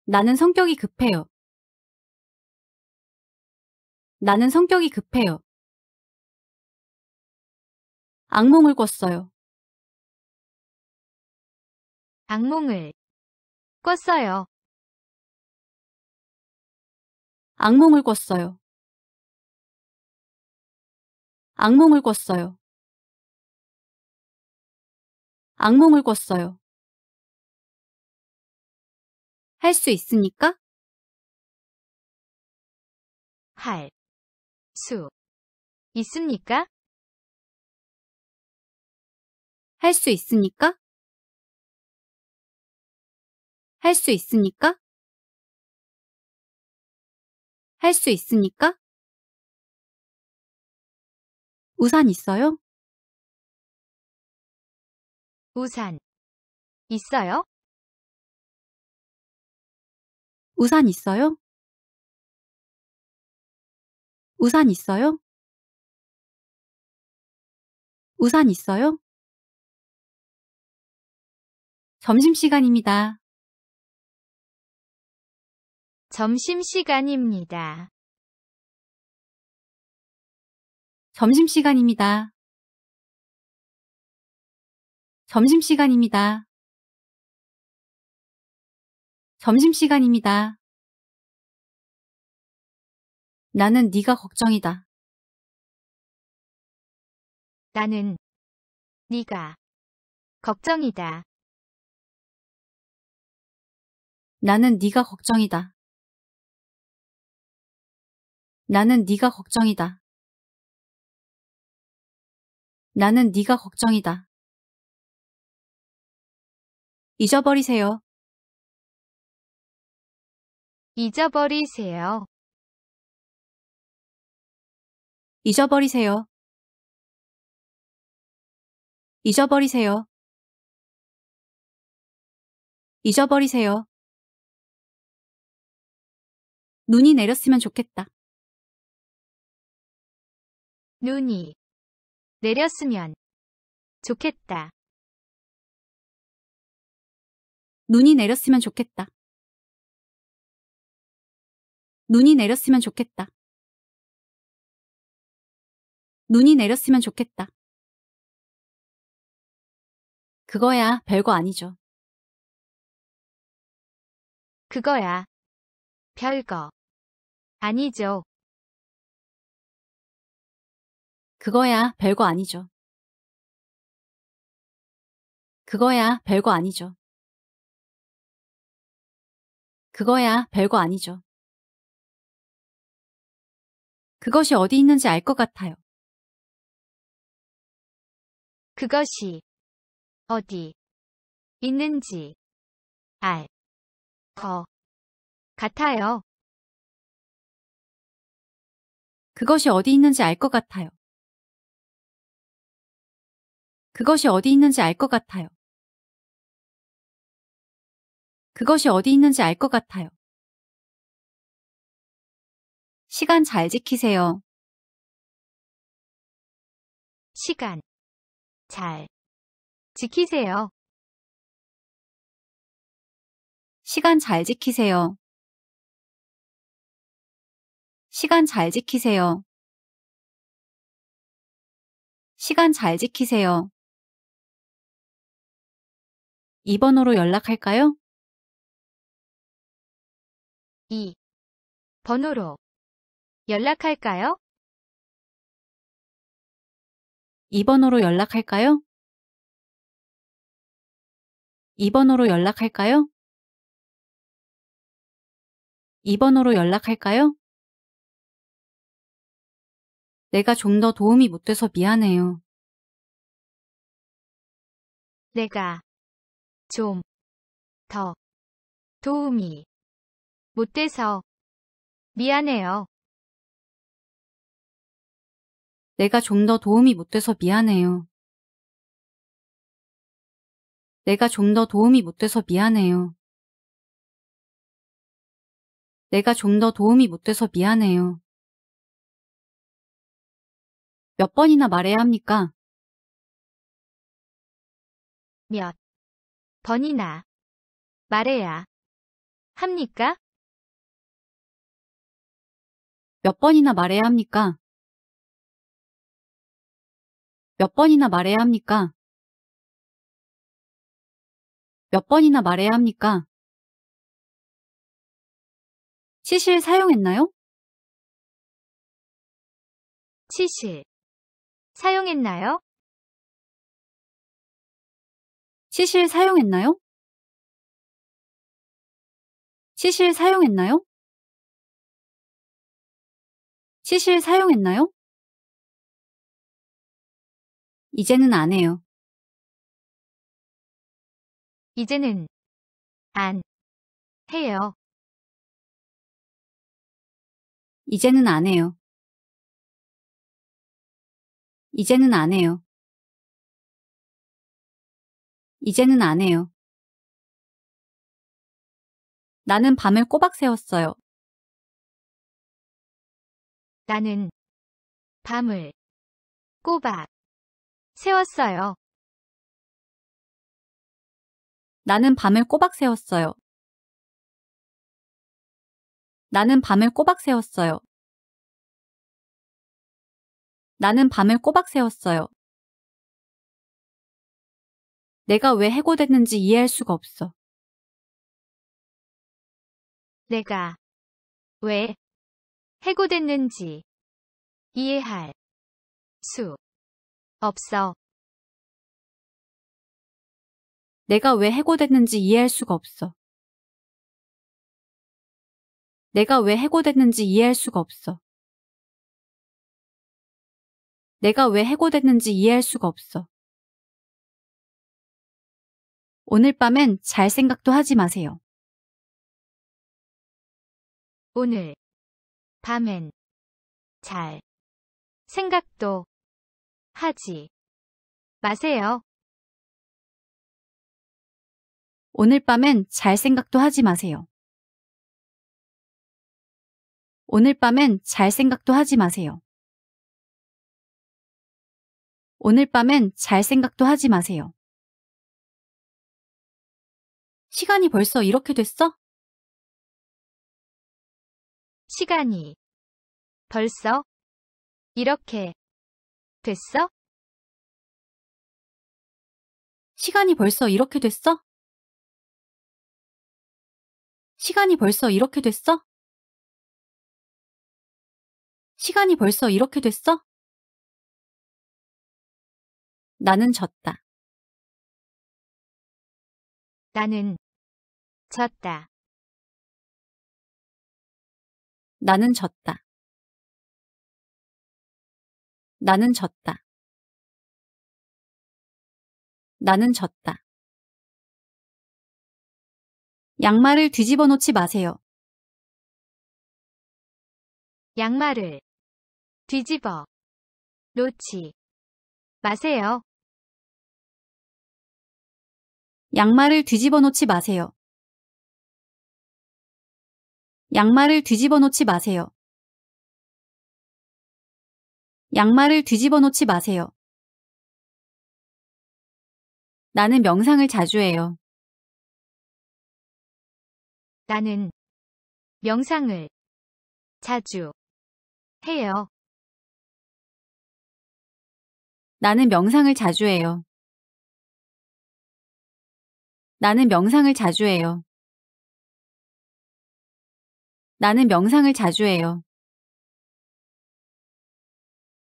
[SPEAKER 1] 나는 성격이 급해요. 나는 성격이 급해요. 악몽을 꿨어요. 악몽을 꿨어요. 악몽을 꿨어요. 악몽을 꿨어요. 악몽을 꿨어요. 할 수 있습니까? 할 수 있습니까? 할 수 있습니까? 할 수 있습니까? 할 수 있습니까? 우산 있어요? 우산 있어요? 우산 있어요? 우산 있어요? 우산 있어요? 점심시간입니다. 점심시간입니다. 점심시간입니다. 점심시간입니다. 점심시간입니다. 나는 네가 걱정이다. 나는 네가 걱정이다. 나는 네가 걱정이다. 나는 네가 걱정이다. 나는 네가 걱정이다. 잊어버리세요. 잊어버리세요. 잊어버리세요. 잊어버리세요. 잊어버리세요. 눈이 내렸으면 좋겠다. 눈이 내렸으면 좋겠다. 눈이 내렸으면 좋겠다. 눈이 내렸으면 좋겠다. 눈이 내렸으면 좋겠다. 그거야 별거 아니죠. 그거야 별거 아니죠. 그거야 별거 아니죠. 그거야 별거 아니죠. 그거야 별거 아니죠. 그것이 어디 있는지 알 것 같아요. 그것이 어디 있는지 알 것 같아요. 그것이 어디 있는지 알 것 같아요. 그것이 어디 있는지 알 것 같아요. 그것이 어디 있는지 알 것 같아요. 시간 잘 지키세요. 시간 잘 지키세요. 시간 잘 지키세요. 시간 잘 지키세요. 시간 잘 지키세요. 이번호로 연락할까요? 2. 번호로 연락할까요? 2번호로 연락할까요? 2번호로 연락할까요? 2번호로 연락할까요? 내가 좀 더 도움이 못 돼서 미안해요. 내가 좀더 도움이 못 돼서 미안해요. 내가 좀 더 도움이 못 돼서 미안해요. 내가 좀 더 도움이 못 돼서 미안해요. 내가 좀 더 도움이 못 돼서 미안해요. 몇 번이나 말해야 합니까? 몇 번이나 말해야 합니까? 몇 번이나 말해야 합니까? 몇 번이나 말해야 합니까? 몇 번이나 말해야 합니까? 치실 사용했나요? 치실 사용했나요? 시실 사용했나요? 시실 사용했나요? 시실 사용했나요? 이제는 안 해요. 이제는 안 해요. 이제는 안 해요. 이제는 안 해요. 이제는 안 해요. 나는 밤을 꼬박 새웠어요. 나는 밤을 꼬박 세웠어요. 나는 밤을 꼬박 세웠어요. 나는 밤을 꼬박 세웠어요. 나는 밤을 꼬박 세웠어요. 내가 왜 해고됐는지 이해할 수가 없어. 내가 왜 해고됐는지 이해할 수 없어. 내가 왜 해고됐는지 이해할 수가 없어. 내가 왜 해고됐는지 이해할 수가 없어. 내가 왜 해고됐는지 이해할 수가 없어. 오늘 밤엔 잘 생각도 하지 마세요. 오늘 밤엔 잘 생각도 하지 마세요. 오늘 밤엔 잘 생각도 하지 마세요. 오늘 밤엔 잘 생각도 하지 마세요. 오늘 밤엔 잘 생각도 하지 마세요. 시간이 벌써 이렇게 됐어? 시간이 벌써 이렇게 됐어? 시간이 벌써 이렇게 됐어? 시간이 벌써 이렇게 됐어? 시간이 벌써 이렇게 됐어? 나는 졌다. 나는 졌다. 나는 졌다. 나는 졌다. 나는 졌다. 양말을 뒤집어 놓지 마세요. 양말을 뒤집어 놓지 마세요. 양말을 뒤집어 놓지 마세요. 양말을 뒤집어 놓지 마세요. 양말을 뒤집어 놓지 마세요. 나는 명상을 자주 해요. 나는 명상을 자주 해요. 나는 명상을 자주 해요. 나는 명상을 자주 해요. 나는 명상을 자주 해요.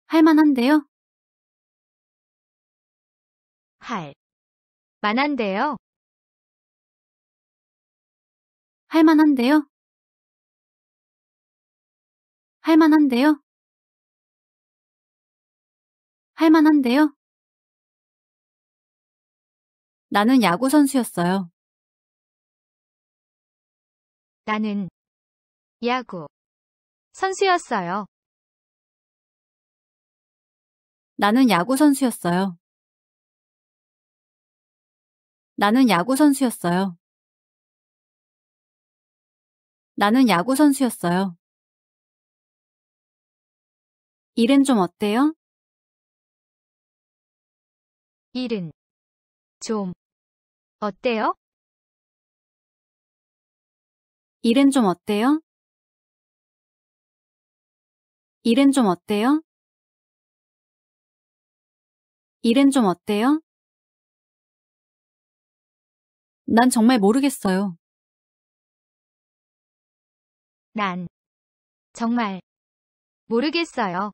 [SPEAKER 1] 할만한데요? 할 만한데요? 할만한데요? 할만한데요? 할만한데요? 나는 야구선수였어요. 나는 야구 선수였어요. 나는 야구 선수였어요. 나는 야구 선수였어요. 나는 야구 선수였어요. 일은 좀 어때요? 일은 좀 어때요? 일은 좀 어때요? 일은 좀 어때요? 일은 좀 어때요? 난 정말 모르겠어요. 난 정말 모르겠어요.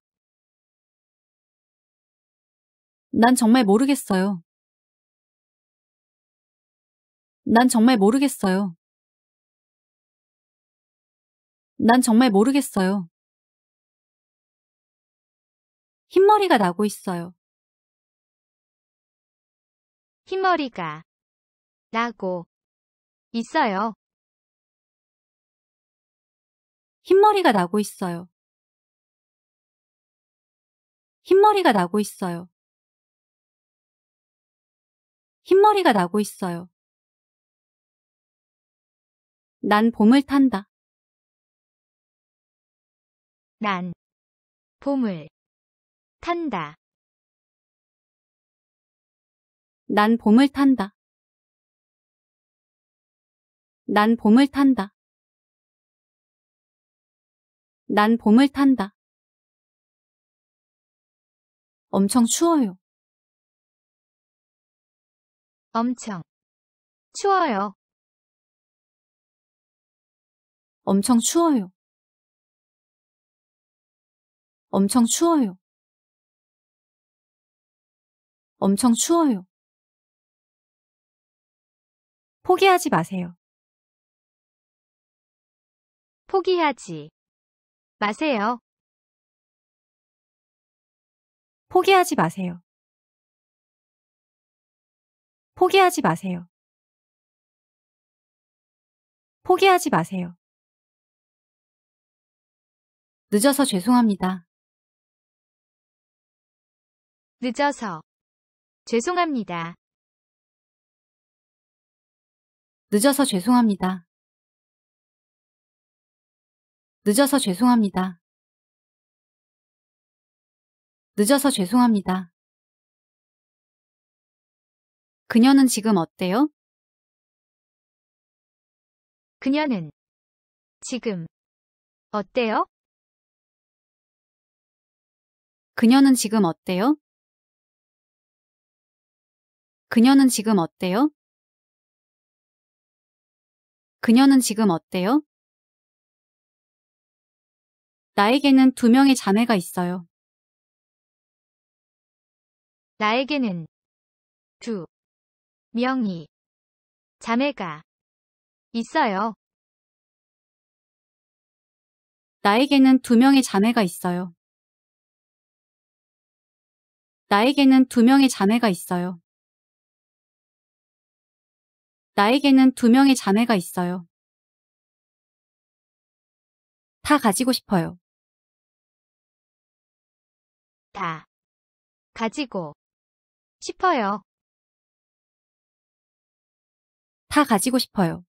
[SPEAKER 1] 난 정말 모르겠어요. 난 정말 모르겠어요. 난 정말 모르겠어요. 흰머리가 나고 있어요. 흰머리가 나고 있어요. 흰머리가 나고 있어요. 흰머리가 나고 있어요. 흰머리가 나고 있어요. 난 봄을 탄다. 난 봄을 탄다. 난 봄을 탄다. 난 봄을 탄다. 난 봄을 탄다. 엄청 추워요. 엄청 추워요. 엄청 추워요. 엄청 추워요. 엄청 추워요. 포기하지 마세요. 포기하지 마세요. 포기하지 마세요. 포기하지 마세요. 포기하지 마세요. 늦어서 죄송합니다. 늦어서 죄송합니다. 늦어서 죄송합니다. 늦어서 죄송합니다. 늦어서 죄송합니다. 그녀는 지금 어때요? 그녀는 지금 어때요? 그녀는 지금 어때요? 그녀는 지금 어때요? 그녀는 지금 어때요? 나에게는 두 명의 자매가 있어요. 나에게는 두 명이 자매가 있어요. 나에게는 두 명의 자매가 있어요. 나에게는 두 명의 자매가 있어요. 나에게는 두 명의 자매가 있어요. 다 가지고 싶어요. 다 가지고 싶어요. 다 가지고 싶어요.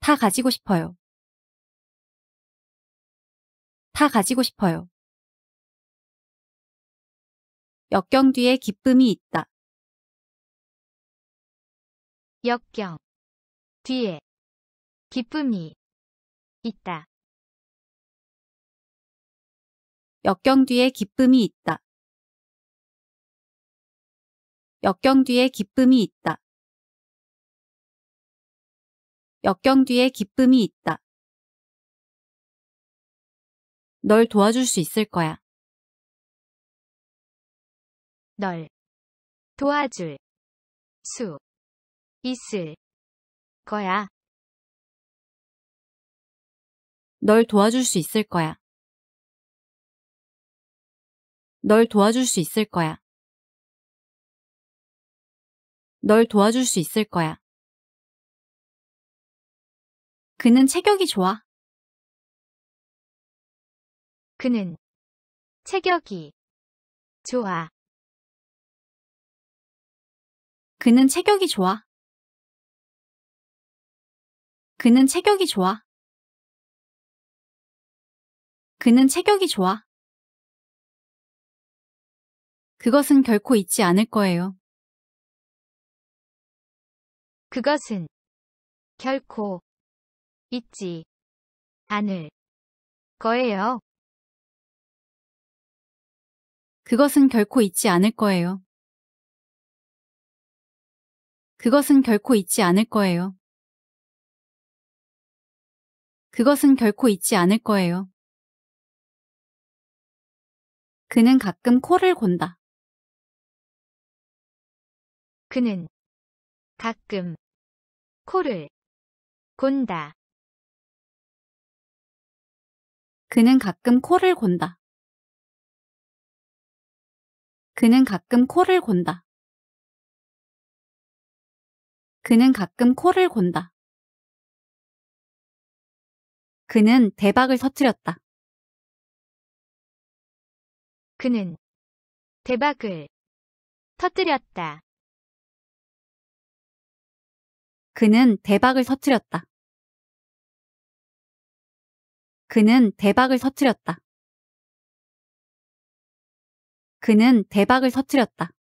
[SPEAKER 1] 다 가지고 싶어요. 다 가지고 싶어요. 역경 뒤에 기쁨이 있다. 역경 뒤에 기쁨이 있다. 역경 뒤에 기쁨이 있다. 역경 뒤에 기쁨이 있다. 역경 뒤에 기쁨이 있다. 널 도와줄 수 있을 거야. 널 도와줄 수 있을 거야. 널 도와줄 수 있을 거야. 널 도와줄 수 있을 거야. 널 도와줄 수 있을 거야. 그는 체격이 좋아. 그는 체격이 좋아. 그는 체격이 좋아. 그는 체격이 좋아. 그는 체격이 좋아. 그것은 결코 잊지 않을 거예요. 그것은 결코 잊지 않을 거예요. 그것은 결코 잊지 않을 거예요. 그것은 결코 잊지 않을 거예요. 그것은 결코 잊지 않을 거예요. 그는 가끔 코를 곤다. 그는 가끔 코를 곤다. 그는 가끔 코를 곤다. 그는 가끔 코를 곤다. 그는 가끔 코를 곤다. 그는 대박을 터뜨렸다. 그는 대박을 터뜨렸다. 그는 대박을 터뜨렸다. 그는 대박을 터뜨렸다. 그는 대박을 터뜨렸다.